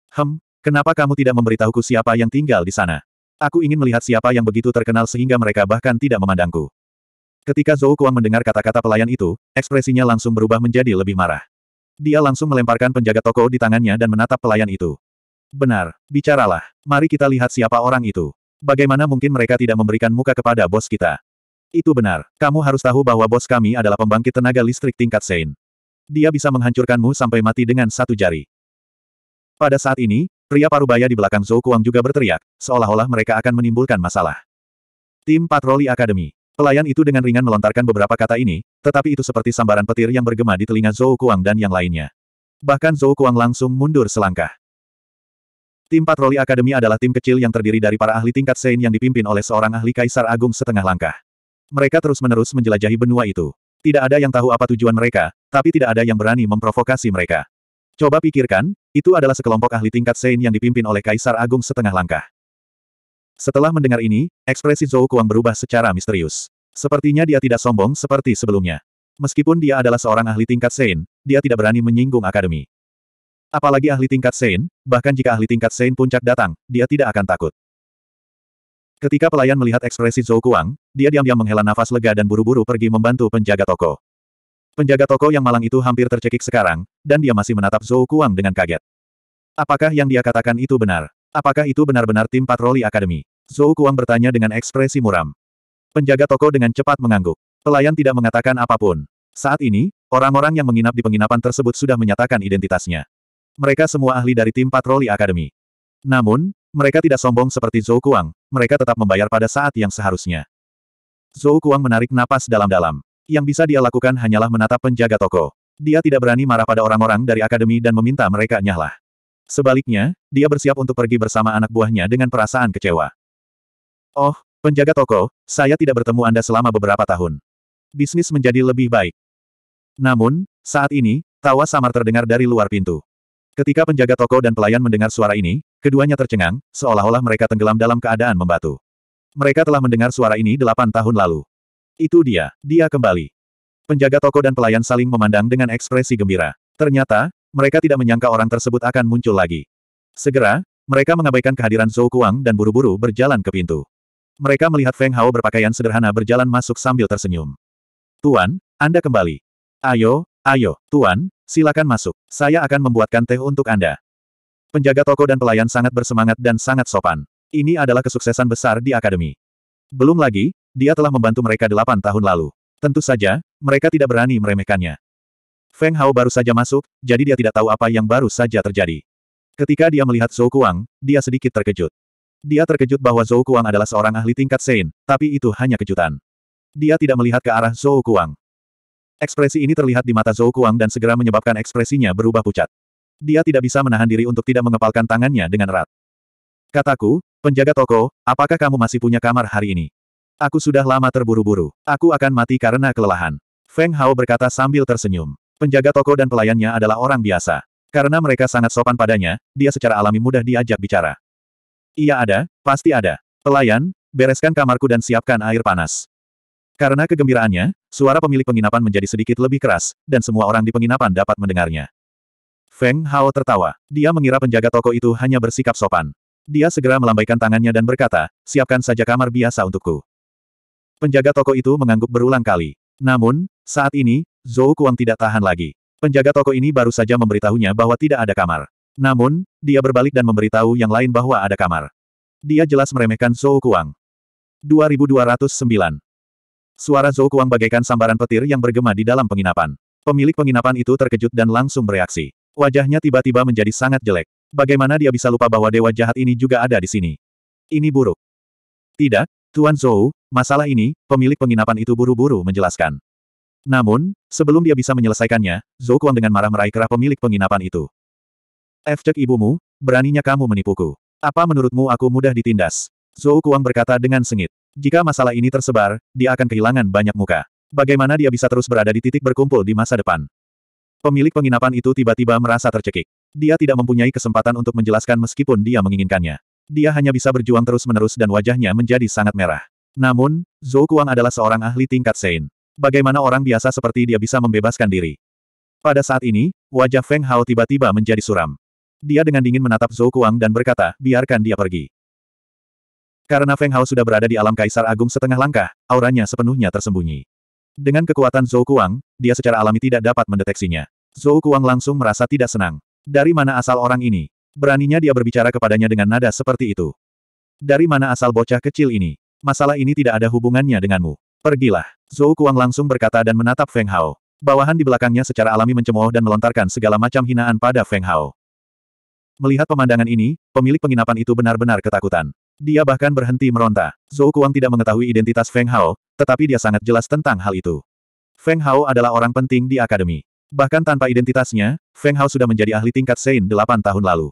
Hem, kenapa kamu tidak memberitahuku siapa yang tinggal di sana? Aku ingin melihat siapa yang begitu terkenal sehingga mereka bahkan tidak memandangku. Ketika Zhou Kuang mendengar kata-kata pelayan itu, ekspresinya langsung berubah menjadi lebih marah. Dia langsung melemparkan penjaga toko di tangannya dan menatap pelayan itu. Benar, bicaralah. Mari kita lihat siapa orang itu. Bagaimana mungkin mereka tidak memberikan muka kepada bos kita? Itu benar. Kamu harus tahu bahwa bos kami adalah pembangkit tenaga listrik tingkat Sein. Dia bisa menghancurkanmu sampai mati dengan satu jari. Pada saat ini, pria parubaya di belakang Zhou Kuang juga berteriak, seolah-olah mereka akan menimbulkan masalah. Tim Patroli Akademi. Pelayan itu dengan ringan melontarkan beberapa kata ini, tetapi itu seperti sambaran petir yang bergema di telinga Zhou Kuang dan yang lainnya. Bahkan Zhou Kuang langsung mundur selangkah. Tim patroli akademi adalah tim kecil yang terdiri dari para ahli tingkat Sein yang dipimpin oleh seorang ahli kaisar agung setengah langkah. Mereka terus-menerus menjelajahi benua itu. Tidak ada yang tahu apa tujuan mereka, tapi tidak ada yang berani memprovokasi mereka. Coba pikirkan, itu adalah sekelompok ahli tingkat Sein yang dipimpin oleh kaisar agung setengah langkah. Setelah mendengar ini, ekspresi Zhou Kuang berubah secara misterius. Sepertinya dia tidak sombong seperti sebelumnya. Meskipun dia adalah seorang ahli tingkat Sein, dia tidak berani menyinggung akademi. Apalagi ahli tingkat Sein, bahkan jika ahli tingkat Sein puncak datang, dia tidak akan takut. Ketika pelayan melihat ekspresi Zhou Kuang, dia diam-diam menghela nafas lega dan buru-buru pergi membantu penjaga toko. Penjaga toko yang malang itu hampir tercekik sekarang, dan dia masih menatap Zhou Kuang dengan kaget. Apakah yang dia katakan itu benar? Apakah itu benar-benar tim patroli akademi? Zhou Kuang bertanya dengan ekspresi muram. Penjaga toko dengan cepat mengangguk. Pelayan tidak mengatakan apapun. Saat ini, orang-orang yang menginap di penginapan tersebut sudah menyatakan identitasnya. Mereka semua ahli dari tim patroli akademi. Namun, mereka tidak sombong seperti Zhou Kuang, mereka tetap membayar pada saat yang seharusnya. Zhou Kuang menarik napas dalam-dalam. Yang bisa dia lakukan hanyalah menatap penjaga toko. Dia tidak berani marah pada orang-orang dari akademi dan meminta mereka nyahlah. Sebaliknya, dia bersiap untuk pergi bersama anak buahnya dengan perasaan kecewa. Oh, penjaga toko, saya tidak bertemu Anda selama beberapa tahun. Bisnis menjadi lebih baik. Namun, saat ini, tawa samar terdengar dari luar pintu. Ketika penjaga toko dan pelayan mendengar suara ini, keduanya tercengang, seolah-olah mereka tenggelam dalam keadaan membatu. Mereka telah mendengar suara ini delapan tahun lalu. Itu dia, dia kembali. Penjaga toko dan pelayan saling memandang dengan ekspresi gembira. Ternyata, mereka tidak menyangka orang tersebut akan muncul lagi. Segera, mereka mengabaikan kehadiran Zhou Kuang dan buru-buru berjalan ke pintu. Mereka melihat Feng Hao berpakaian sederhana berjalan masuk sambil tersenyum. Tuan, Anda kembali. Ayo, ayo, Tuan, Silakan masuk. Saya akan membuatkan teh untuk Anda. Penjaga toko dan pelayan sangat bersemangat dan sangat sopan. Ini adalah kesuksesan besar di akademi. Belum lagi, dia telah membantu mereka delapan tahun lalu. Tentu saja, mereka tidak berani meremehkannya. Feng Hao baru saja masuk, jadi dia tidak tahu apa yang baru saja terjadi. Ketika dia melihat Zhou Kuang, dia sedikit terkejut. Dia terkejut bahwa Zhou Kuang adalah seorang ahli tingkat Sein, tapi itu hanya kejutan. Dia tidak melihat ke arah Zhou Kuang. Ekspresi ini terlihat di mata Zhou Kuang dan segera menyebabkan ekspresinya berubah pucat. Dia tidak bisa menahan diri untuk tidak mengepalkan tangannya dengan erat. Kataku, penjaga toko, apakah kamu masih punya kamar hari ini? Aku sudah lama terburu-buru. Aku akan mati karena kelelahan. Feng Hao berkata sambil tersenyum. Penjaga toko dan pelayannya adalah orang biasa. Karena mereka sangat sopan padanya, dia secara alami mudah diajak bicara. Iya ada, pasti ada. Pelayan, bereskan kamarku dan siapkan air panas. Karena kegembiraannya, Suara pemilik penginapan menjadi sedikit lebih keras, dan semua orang di penginapan dapat mendengarnya. Feng Hao tertawa. Dia mengira penjaga toko itu hanya bersikap sopan. Dia segera melambaikan tangannya dan berkata, siapkan saja kamar biasa untukku. Penjaga toko itu mengangguk berulang kali. Namun, saat ini, Zhou Kuang tidak tahan lagi. Penjaga toko ini baru saja memberitahunya bahwa tidak ada kamar. Namun, dia berbalik dan memberitahu yang lain bahwa ada kamar. Dia jelas meremehkan Zhou Kuang. 2209 Suara Zhou Kuang bagaikan sambaran petir yang bergema di dalam penginapan. Pemilik penginapan itu terkejut dan langsung bereaksi. Wajahnya tiba-tiba menjadi sangat jelek. Bagaimana dia bisa lupa bahwa dewa jahat ini juga ada di sini? Ini buruk. Tidak, Tuan Zhou, masalah ini, pemilik penginapan itu buru-buru menjelaskan. Namun, sebelum dia bisa menyelesaikannya, Zhou Kuang dengan marah meraih kerah pemilik penginapan itu. Efcek ibumu, beraninya kamu menipuku. Apa menurutmu aku mudah ditindas? Zhou Kuang berkata dengan sengit. Jika masalah ini tersebar, dia akan kehilangan banyak muka. Bagaimana dia bisa terus berada di titik berkumpul di masa depan? Pemilik penginapan itu tiba-tiba merasa tercekik. Dia tidak mempunyai kesempatan untuk menjelaskan meskipun dia menginginkannya. Dia hanya bisa berjuang terus-menerus dan wajahnya menjadi sangat merah. Namun, Zhou Kuang adalah seorang ahli tingkat Sein. Bagaimana orang biasa seperti dia bisa membebaskan diri? Pada saat ini, wajah Feng Hao tiba-tiba menjadi suram. Dia dengan dingin menatap Zhou Kuang dan berkata, biarkan dia pergi. Karena Feng Hao sudah berada di alam Kaisar Agung setengah langkah, auranya sepenuhnya tersembunyi. Dengan kekuatan Zhou Kuang, dia secara alami tidak dapat mendeteksinya. Zhou Kuang langsung merasa tidak senang. Dari mana asal orang ini? Beraninya dia berbicara kepadanya dengan nada seperti itu. Dari mana asal bocah kecil ini? Masalah ini tidak ada hubungannya denganmu. Pergilah. Zhou Kuang langsung berkata dan menatap Feng Hao. Bawahan di belakangnya secara alami mencemooh dan melontarkan segala macam hinaan pada Feng Hao. Melihat pemandangan ini, pemilik penginapan itu benar-benar ketakutan. Dia bahkan berhenti meronta. Zhou Kuang tidak mengetahui identitas Feng Hao, tetapi dia sangat jelas tentang hal itu. Feng Hao adalah orang penting di akademi. Bahkan tanpa identitasnya, Feng Hao sudah menjadi ahli tingkat Sein 8 tahun lalu.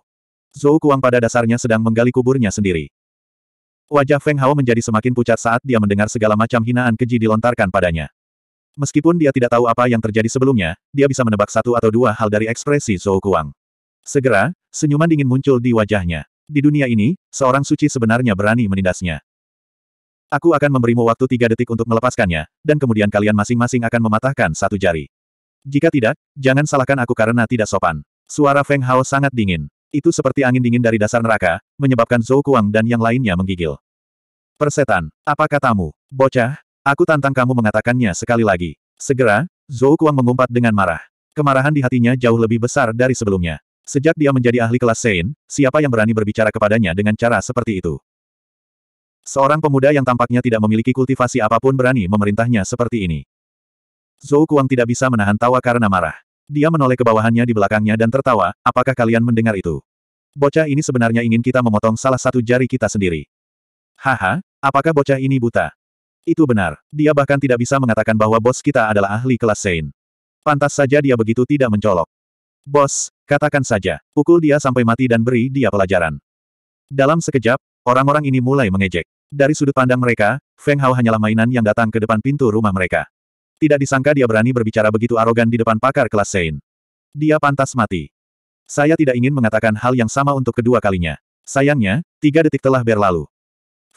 Zhou Kuang pada dasarnya sedang menggali kuburnya sendiri. Wajah Feng Hao menjadi semakin pucat saat dia mendengar segala macam hinaan keji dilontarkan padanya. Meskipun dia tidak tahu apa yang terjadi sebelumnya, dia bisa menebak satu atau dua hal dari ekspresi Zhou Kuang. Segera, senyuman dingin muncul di wajahnya. Di dunia ini, seorang suci sebenarnya berani menindasnya. Aku akan memberimu waktu tiga detik untuk melepaskannya, dan kemudian kalian masing-masing akan mematahkan satu jari. Jika tidak, jangan salahkan aku karena tidak sopan. Suara Feng Hao sangat dingin. Itu seperti angin dingin dari dasar neraka, menyebabkan Zhou Kuang dan yang lainnya menggigil. Persetan, apa katamu? Bocah, aku tantang kamu mengatakannya sekali lagi. Segera, Zhou Kuang mengumpat dengan marah. Kemarahan di hatinya jauh lebih besar dari sebelumnya. Sejak dia menjadi ahli kelas Sein, siapa yang berani berbicara kepadanya dengan cara seperti itu? Seorang pemuda yang tampaknya tidak memiliki kultivasi apapun berani memerintahnya seperti ini. Zhou Kuang tidak bisa menahan tawa karena marah. Dia menoleh ke bawahannya di belakangnya dan tertawa, apakah kalian mendengar itu? Bocah ini sebenarnya ingin kita memotong salah satu jari kita sendiri. Haha, apakah bocah ini buta? Itu benar, dia bahkan tidak bisa mengatakan bahwa bos kita adalah ahli kelas Sein. Pantas saja dia begitu tidak mencolok. Bos, Katakan saja, pukul dia sampai mati dan beri dia pelajaran. Dalam sekejap, orang-orang ini mulai mengejek. Dari sudut pandang mereka, Feng Hao hanyalah mainan yang datang ke depan pintu rumah mereka. Tidak disangka dia berani berbicara begitu arogan di depan pakar kelas Sein. Dia pantas mati. Saya tidak ingin mengatakan hal yang sama untuk kedua kalinya. Sayangnya, tiga detik telah berlalu.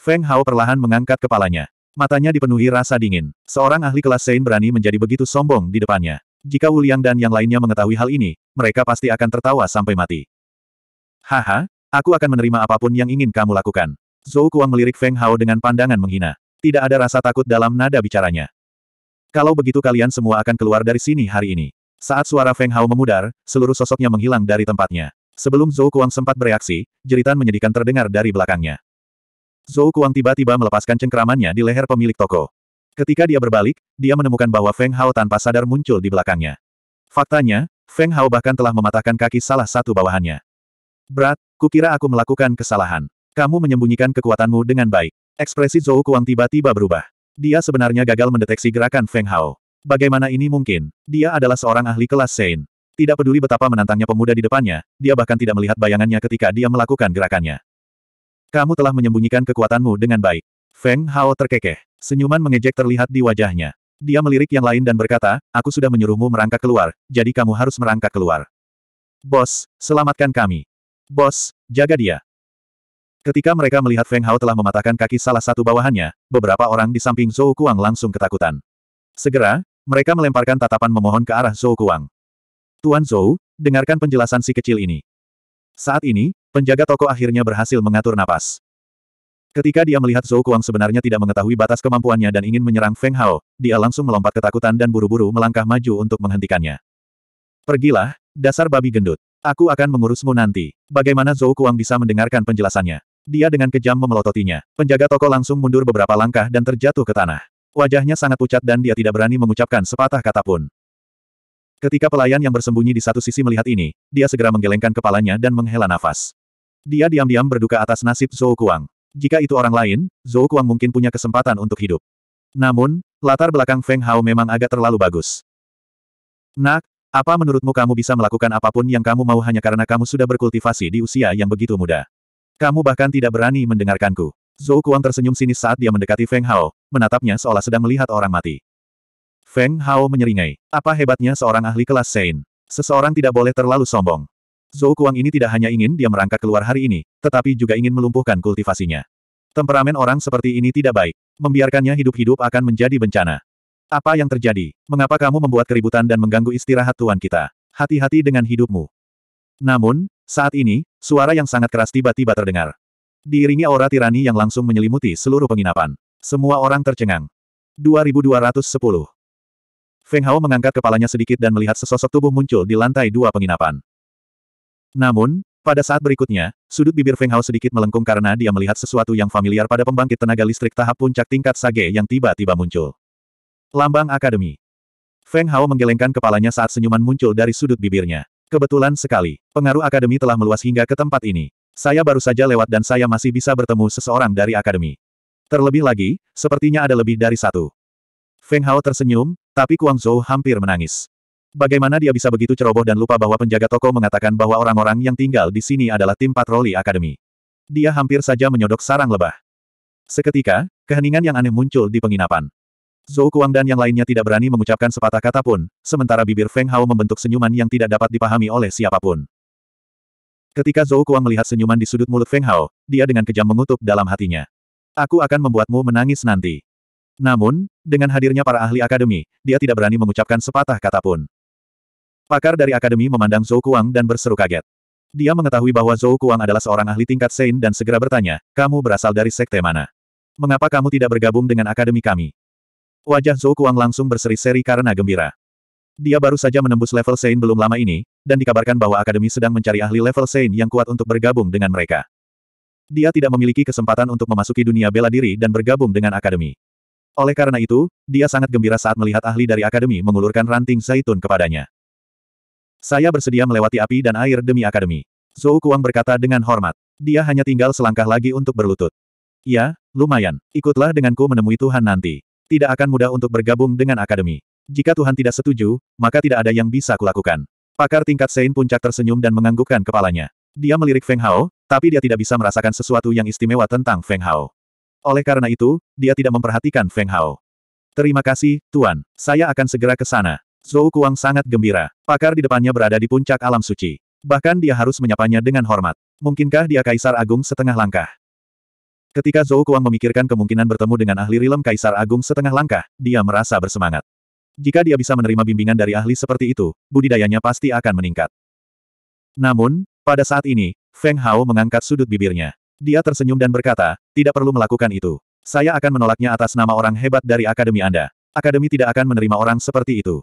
Feng Hao perlahan mengangkat kepalanya. Matanya dipenuhi rasa dingin. Seorang ahli kelas Sein berani menjadi begitu sombong di depannya. Jika Wuliang dan yang lainnya mengetahui hal ini, mereka pasti akan tertawa sampai mati. Haha, aku akan menerima apapun yang ingin kamu lakukan. Zhou Kuang melirik Feng Hao dengan pandangan menghina. Tidak ada rasa takut dalam nada bicaranya. Kalau begitu kalian semua akan keluar dari sini hari ini. Saat suara Feng Hao memudar, seluruh sosoknya menghilang dari tempatnya. Sebelum Zhou Kuang sempat bereaksi, jeritan menyedihkan terdengar dari belakangnya. Zhou Kuang tiba-tiba melepaskan cengkeramannya di leher pemilik toko. Ketika dia berbalik, dia menemukan bahwa Feng Hao tanpa sadar muncul di belakangnya. Faktanya, Feng Hao bahkan telah mematahkan kaki salah satu bawahannya. Berat, kukira aku melakukan kesalahan. Kamu menyembunyikan kekuatanmu dengan baik. Ekspresi Zhou Kuang tiba-tiba berubah. Dia sebenarnya gagal mendeteksi gerakan Feng Hao. Bagaimana ini mungkin? Dia adalah seorang ahli kelas Sein. Tidak peduli betapa menantangnya pemuda di depannya, dia bahkan tidak melihat bayangannya ketika dia melakukan gerakannya. Kamu telah menyembunyikan kekuatanmu dengan baik. Feng Hao terkekeh. Senyuman mengejek terlihat di wajahnya. Dia melirik yang lain dan berkata, aku sudah menyuruhmu merangkak keluar, jadi kamu harus merangkak keluar. Bos, selamatkan kami. Bos, jaga dia. Ketika mereka melihat Feng Hao telah mematahkan kaki salah satu bawahannya, beberapa orang di samping Zhou Kuang langsung ketakutan. Segera, mereka melemparkan tatapan memohon ke arah Zhou Kuang. Tuan Zhou, dengarkan penjelasan si kecil ini. Saat ini, penjaga toko akhirnya berhasil mengatur napas. Ketika dia melihat Zhou Kuang sebenarnya tidak mengetahui batas kemampuannya dan ingin menyerang Feng Hao, dia langsung melompat ketakutan dan buru-buru melangkah maju untuk menghentikannya. Pergilah, dasar babi gendut. Aku akan mengurusmu nanti. Bagaimana Zhou Kuang bisa mendengarkan penjelasannya? Dia dengan kejam memelototinya. Penjaga toko langsung mundur beberapa langkah dan terjatuh ke tanah. Wajahnya sangat pucat dan dia tidak berani mengucapkan sepatah kata pun. Ketika pelayan yang bersembunyi di satu sisi melihat ini, dia segera menggelengkan kepalanya dan menghela nafas. Dia diam-diam berduka atas nasib Zhou Kuang. Jika itu orang lain, Zhou Kuang mungkin punya kesempatan untuk hidup. Namun, latar belakang Feng Hao memang agak terlalu bagus. Nak, apa menurutmu kamu bisa melakukan apapun yang kamu mau hanya karena kamu sudah berkultivasi di usia yang begitu muda? Kamu bahkan tidak berani mendengarkanku. Zhou Kuang tersenyum sinis saat dia mendekati Feng Hao, menatapnya seolah sedang melihat orang mati. Feng Hao menyeringai. Apa hebatnya seorang ahli kelas Sein? Seseorang tidak boleh terlalu sombong. Zhou Kuang ini tidak hanya ingin dia merangkak keluar hari ini, tetapi juga ingin melumpuhkan kultivasinya. Temperamen orang seperti ini tidak baik. Membiarkannya hidup-hidup akan menjadi bencana. Apa yang terjadi? Mengapa kamu membuat keributan dan mengganggu istirahat tuan kita? Hati-hati dengan hidupmu. Namun, saat ini, suara yang sangat keras tiba-tiba terdengar. Diiringi aura tirani yang langsung menyelimuti seluruh penginapan. Semua orang tercengang. 2210 Feng Hao mengangkat kepalanya sedikit dan melihat sesosok tubuh muncul di lantai dua penginapan. Namun, pada saat berikutnya, sudut bibir Feng Hao sedikit melengkung karena dia melihat sesuatu yang familiar pada pembangkit tenaga listrik tahap puncak tingkat Sage yang tiba-tiba muncul. Lambang Akademi Feng Hao menggelengkan kepalanya saat senyuman muncul dari sudut bibirnya. Kebetulan sekali, pengaruh akademi telah meluas hingga ke tempat ini. Saya baru saja lewat dan saya masih bisa bertemu seseorang dari akademi. Terlebih lagi, sepertinya ada lebih dari satu. Feng Hao tersenyum, tapi Kuang Zhou hampir menangis. Bagaimana dia bisa begitu ceroboh dan lupa bahwa penjaga toko mengatakan bahwa orang-orang yang tinggal di sini adalah tim patroli akademi. Dia hampir saja menyodok sarang lebah. Seketika, keheningan yang aneh muncul di penginapan. Zhou Kuang dan yang lainnya tidak berani mengucapkan sepatah kata pun, sementara bibir Feng Hao membentuk senyuman yang tidak dapat dipahami oleh siapapun. Ketika Zhou Kuang melihat senyuman di sudut mulut Feng Hao, dia dengan kejam mengutuk dalam hatinya. Aku akan membuatmu menangis nanti. Namun, dengan hadirnya para ahli akademi, dia tidak berani mengucapkan sepatah kata pun. Pakar dari Akademi memandang Zhou Kuang dan berseru kaget. Dia mengetahui bahwa Zhou Kuang adalah seorang ahli tingkat Sein dan segera bertanya, kamu berasal dari sekte mana? Mengapa kamu tidak bergabung dengan akademi kami? Wajah Zhou Kuang langsung berseri-seri karena gembira. Dia baru saja menembus level Sein belum lama ini, dan dikabarkan bahwa akademi sedang mencari ahli level Sein yang kuat untuk bergabung dengan mereka. Dia tidak memiliki kesempatan untuk memasuki dunia bela diri dan bergabung dengan akademi. Oleh karena itu, dia sangat gembira saat melihat ahli dari akademi mengulurkan ranting zaitun kepadanya. Saya bersedia melewati api dan air demi akademi. Zhou Kuang berkata dengan hormat. Dia hanya tinggal selangkah lagi untuk berlutut. Ya, lumayan. Ikutlah denganku menemui Tuhan nanti. Tidak akan mudah untuk bergabung dengan akademi. Jika Tuhan tidak setuju, maka tidak ada yang bisa kulakukan. Pakar tingkat Sein Puncak tersenyum dan menganggukkan kepalanya. Dia melirik Feng Hao, tapi dia tidak bisa merasakan sesuatu yang istimewa tentang Feng Hao. Oleh karena itu, dia tidak memperhatikan Feng Hao. Terima kasih, Tuan. Saya akan segera ke sana. Zhou Kuang sangat gembira. Pakar di depannya berada di puncak alam suci. Bahkan dia harus menyapanya dengan hormat. Mungkinkah dia Kaisar Agung setengah langkah? Ketika Zhou Kuang memikirkan kemungkinan bertemu dengan ahli rilem Kaisar Agung setengah langkah, dia merasa bersemangat. Jika dia bisa menerima bimbingan dari ahli seperti itu, budidayanya pasti akan meningkat. Namun, pada saat ini, Feng Hao mengangkat sudut bibirnya. Dia tersenyum dan berkata, tidak perlu melakukan itu. Saya akan menolaknya atas nama orang hebat dari akademi Anda. Akademi tidak akan menerima orang seperti itu.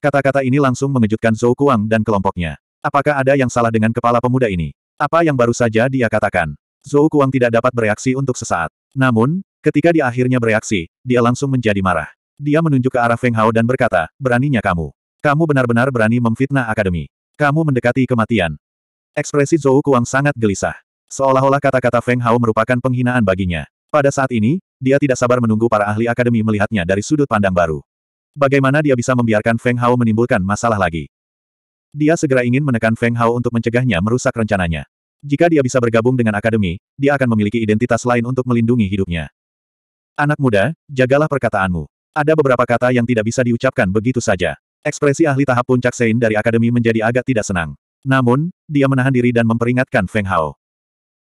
Kata-kata ini langsung mengejutkan Zhou Kuang dan kelompoknya. Apakah ada yang salah dengan kepala pemuda ini? Apa yang baru saja dia katakan? Zhou Kuang tidak dapat bereaksi untuk sesaat. Namun, ketika dia akhirnya bereaksi, dia langsung menjadi marah. Dia menunjuk ke arah Feng Hao dan berkata, beraninya kamu. Kamu benar-benar berani memfitnah Akademi. Kamu mendekati kematian. Ekspresi Zhou Kuang sangat gelisah. Seolah-olah kata-kata Feng Hao merupakan penghinaan baginya. Pada saat ini, dia tidak sabar menunggu para ahli akademi melihatnya dari sudut pandang baru. Bagaimana dia bisa membiarkan Feng Hao menimbulkan masalah lagi? Dia segera ingin menekan Feng Hao untuk mencegahnya merusak rencananya. Jika dia bisa bergabung dengan akademi, dia akan memiliki identitas lain untuk melindungi hidupnya. Anak muda, jagalah perkataanmu. Ada beberapa kata yang tidak bisa diucapkan begitu saja. Ekspresi ahli tahap puncak Sein dari akademi menjadi agak tidak senang. Namun, dia menahan diri dan memperingatkan Feng Hao.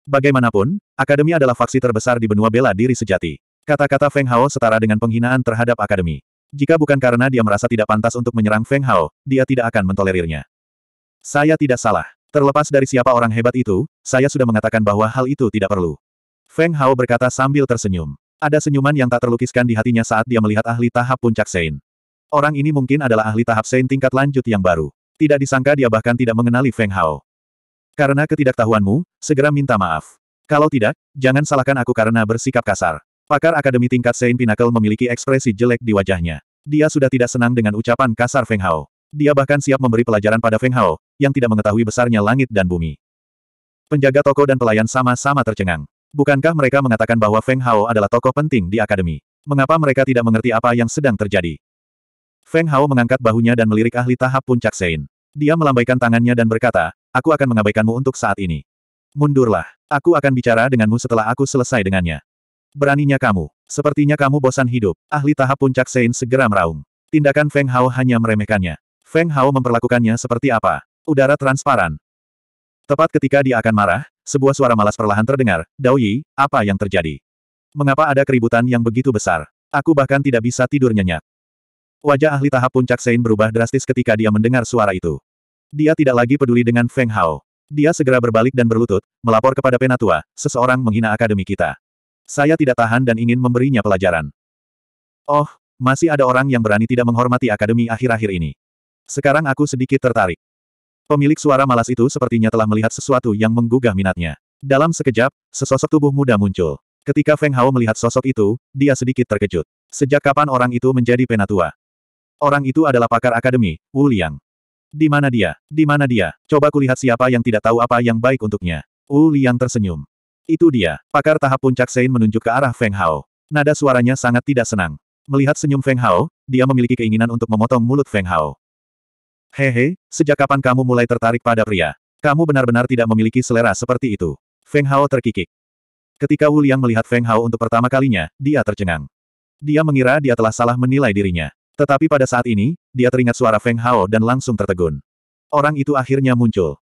Bagaimanapun, akademi adalah faksi terbesar di benua bela diri sejati. Kata-kata Feng Hao setara dengan penghinaan terhadap akademi. Jika bukan karena dia merasa tidak pantas untuk menyerang Feng Hao, dia tidak akan mentolerirnya. Saya tidak salah. Terlepas dari siapa orang hebat itu, saya sudah mengatakan bahwa hal itu tidak perlu. Feng Hao berkata sambil tersenyum. Ada senyuman yang tak terlukiskan di hatinya saat dia melihat ahli tahap puncak Sein. Orang ini mungkin adalah ahli tahap Sein tingkat lanjut yang baru. Tidak disangka dia bahkan tidak mengenali Feng Hao. Karena ketidaktahuanmu, segera minta maaf. Kalau tidak, jangan salahkan aku karena bersikap kasar. Pakar akademi tingkat Saint Pinnacle memiliki ekspresi jelek di wajahnya. Dia sudah tidak senang dengan ucapan kasar Feng Hao. Dia bahkan siap memberi pelajaran pada Feng Hao, yang tidak mengetahui besarnya langit dan bumi. Penjaga toko dan pelayan sama-sama tercengang. Bukankah mereka mengatakan bahwa Feng Hao adalah tokoh penting di akademi? Mengapa mereka tidak mengerti apa yang sedang terjadi? Feng Hao mengangkat bahunya dan melirik ahli tahap puncak Sein. Dia melambaikan tangannya dan berkata, aku akan mengabaikanmu untuk saat ini. Mundurlah. Aku akan bicara denganmu setelah aku selesai dengannya. Beraninya kamu. Sepertinya kamu bosan hidup. Ahli tahap puncak Sein segera meraung. Tindakan Feng Hao hanya meremehkannya. Feng Hao memperlakukannya seperti apa? Udara transparan. Tepat ketika dia akan marah, sebuah suara malas perlahan terdengar. Dao Yi, apa yang terjadi? Mengapa ada keributan yang begitu besar? Aku bahkan tidak bisa tidur nyenyak. Wajah ahli tahap puncak Sein berubah drastis ketika dia mendengar suara itu. Dia tidak lagi peduli dengan Feng Hao. Dia segera berbalik dan berlutut, melapor kepada Penatua, seseorang menghina akademi kita. Saya tidak tahan dan ingin memberinya pelajaran. Oh, masih ada orang yang berani tidak menghormati akademi akhir-akhir ini. Sekarang aku sedikit tertarik. Pemilik suara malas itu sepertinya telah melihat sesuatu yang menggugah minatnya. Dalam sekejap, sesosok tubuh muda muncul. Ketika Feng Hao melihat sosok itu, dia sedikit terkejut. Sejak kapan orang itu menjadi penatua? Orang itu adalah pakar akademi, Wu Liang. Di mana dia? Di mana dia? Coba kulihat siapa yang tidak tahu apa yang baik untuknya. Wu Liang tersenyum. Itu dia. Pakar tahap puncak Sein menunjuk ke arah Feng Hao. Nada suaranya sangat tidak senang. Melihat senyum Feng Hao, dia memiliki keinginan untuk memotong mulut Feng Hao. Hehe, sejak kapan kamu mulai tertarik pada pria? Kamu benar-benar tidak memiliki selera seperti itu. Feng Hao terkikik. Ketika Wu Liang melihat Feng Hao untuk pertama kalinya, dia tercengang. Dia mengira dia telah salah menilai dirinya. Tetapi pada saat ini, dia teringat suara Feng Hao dan langsung tertegun. Orang itu akhirnya muncul.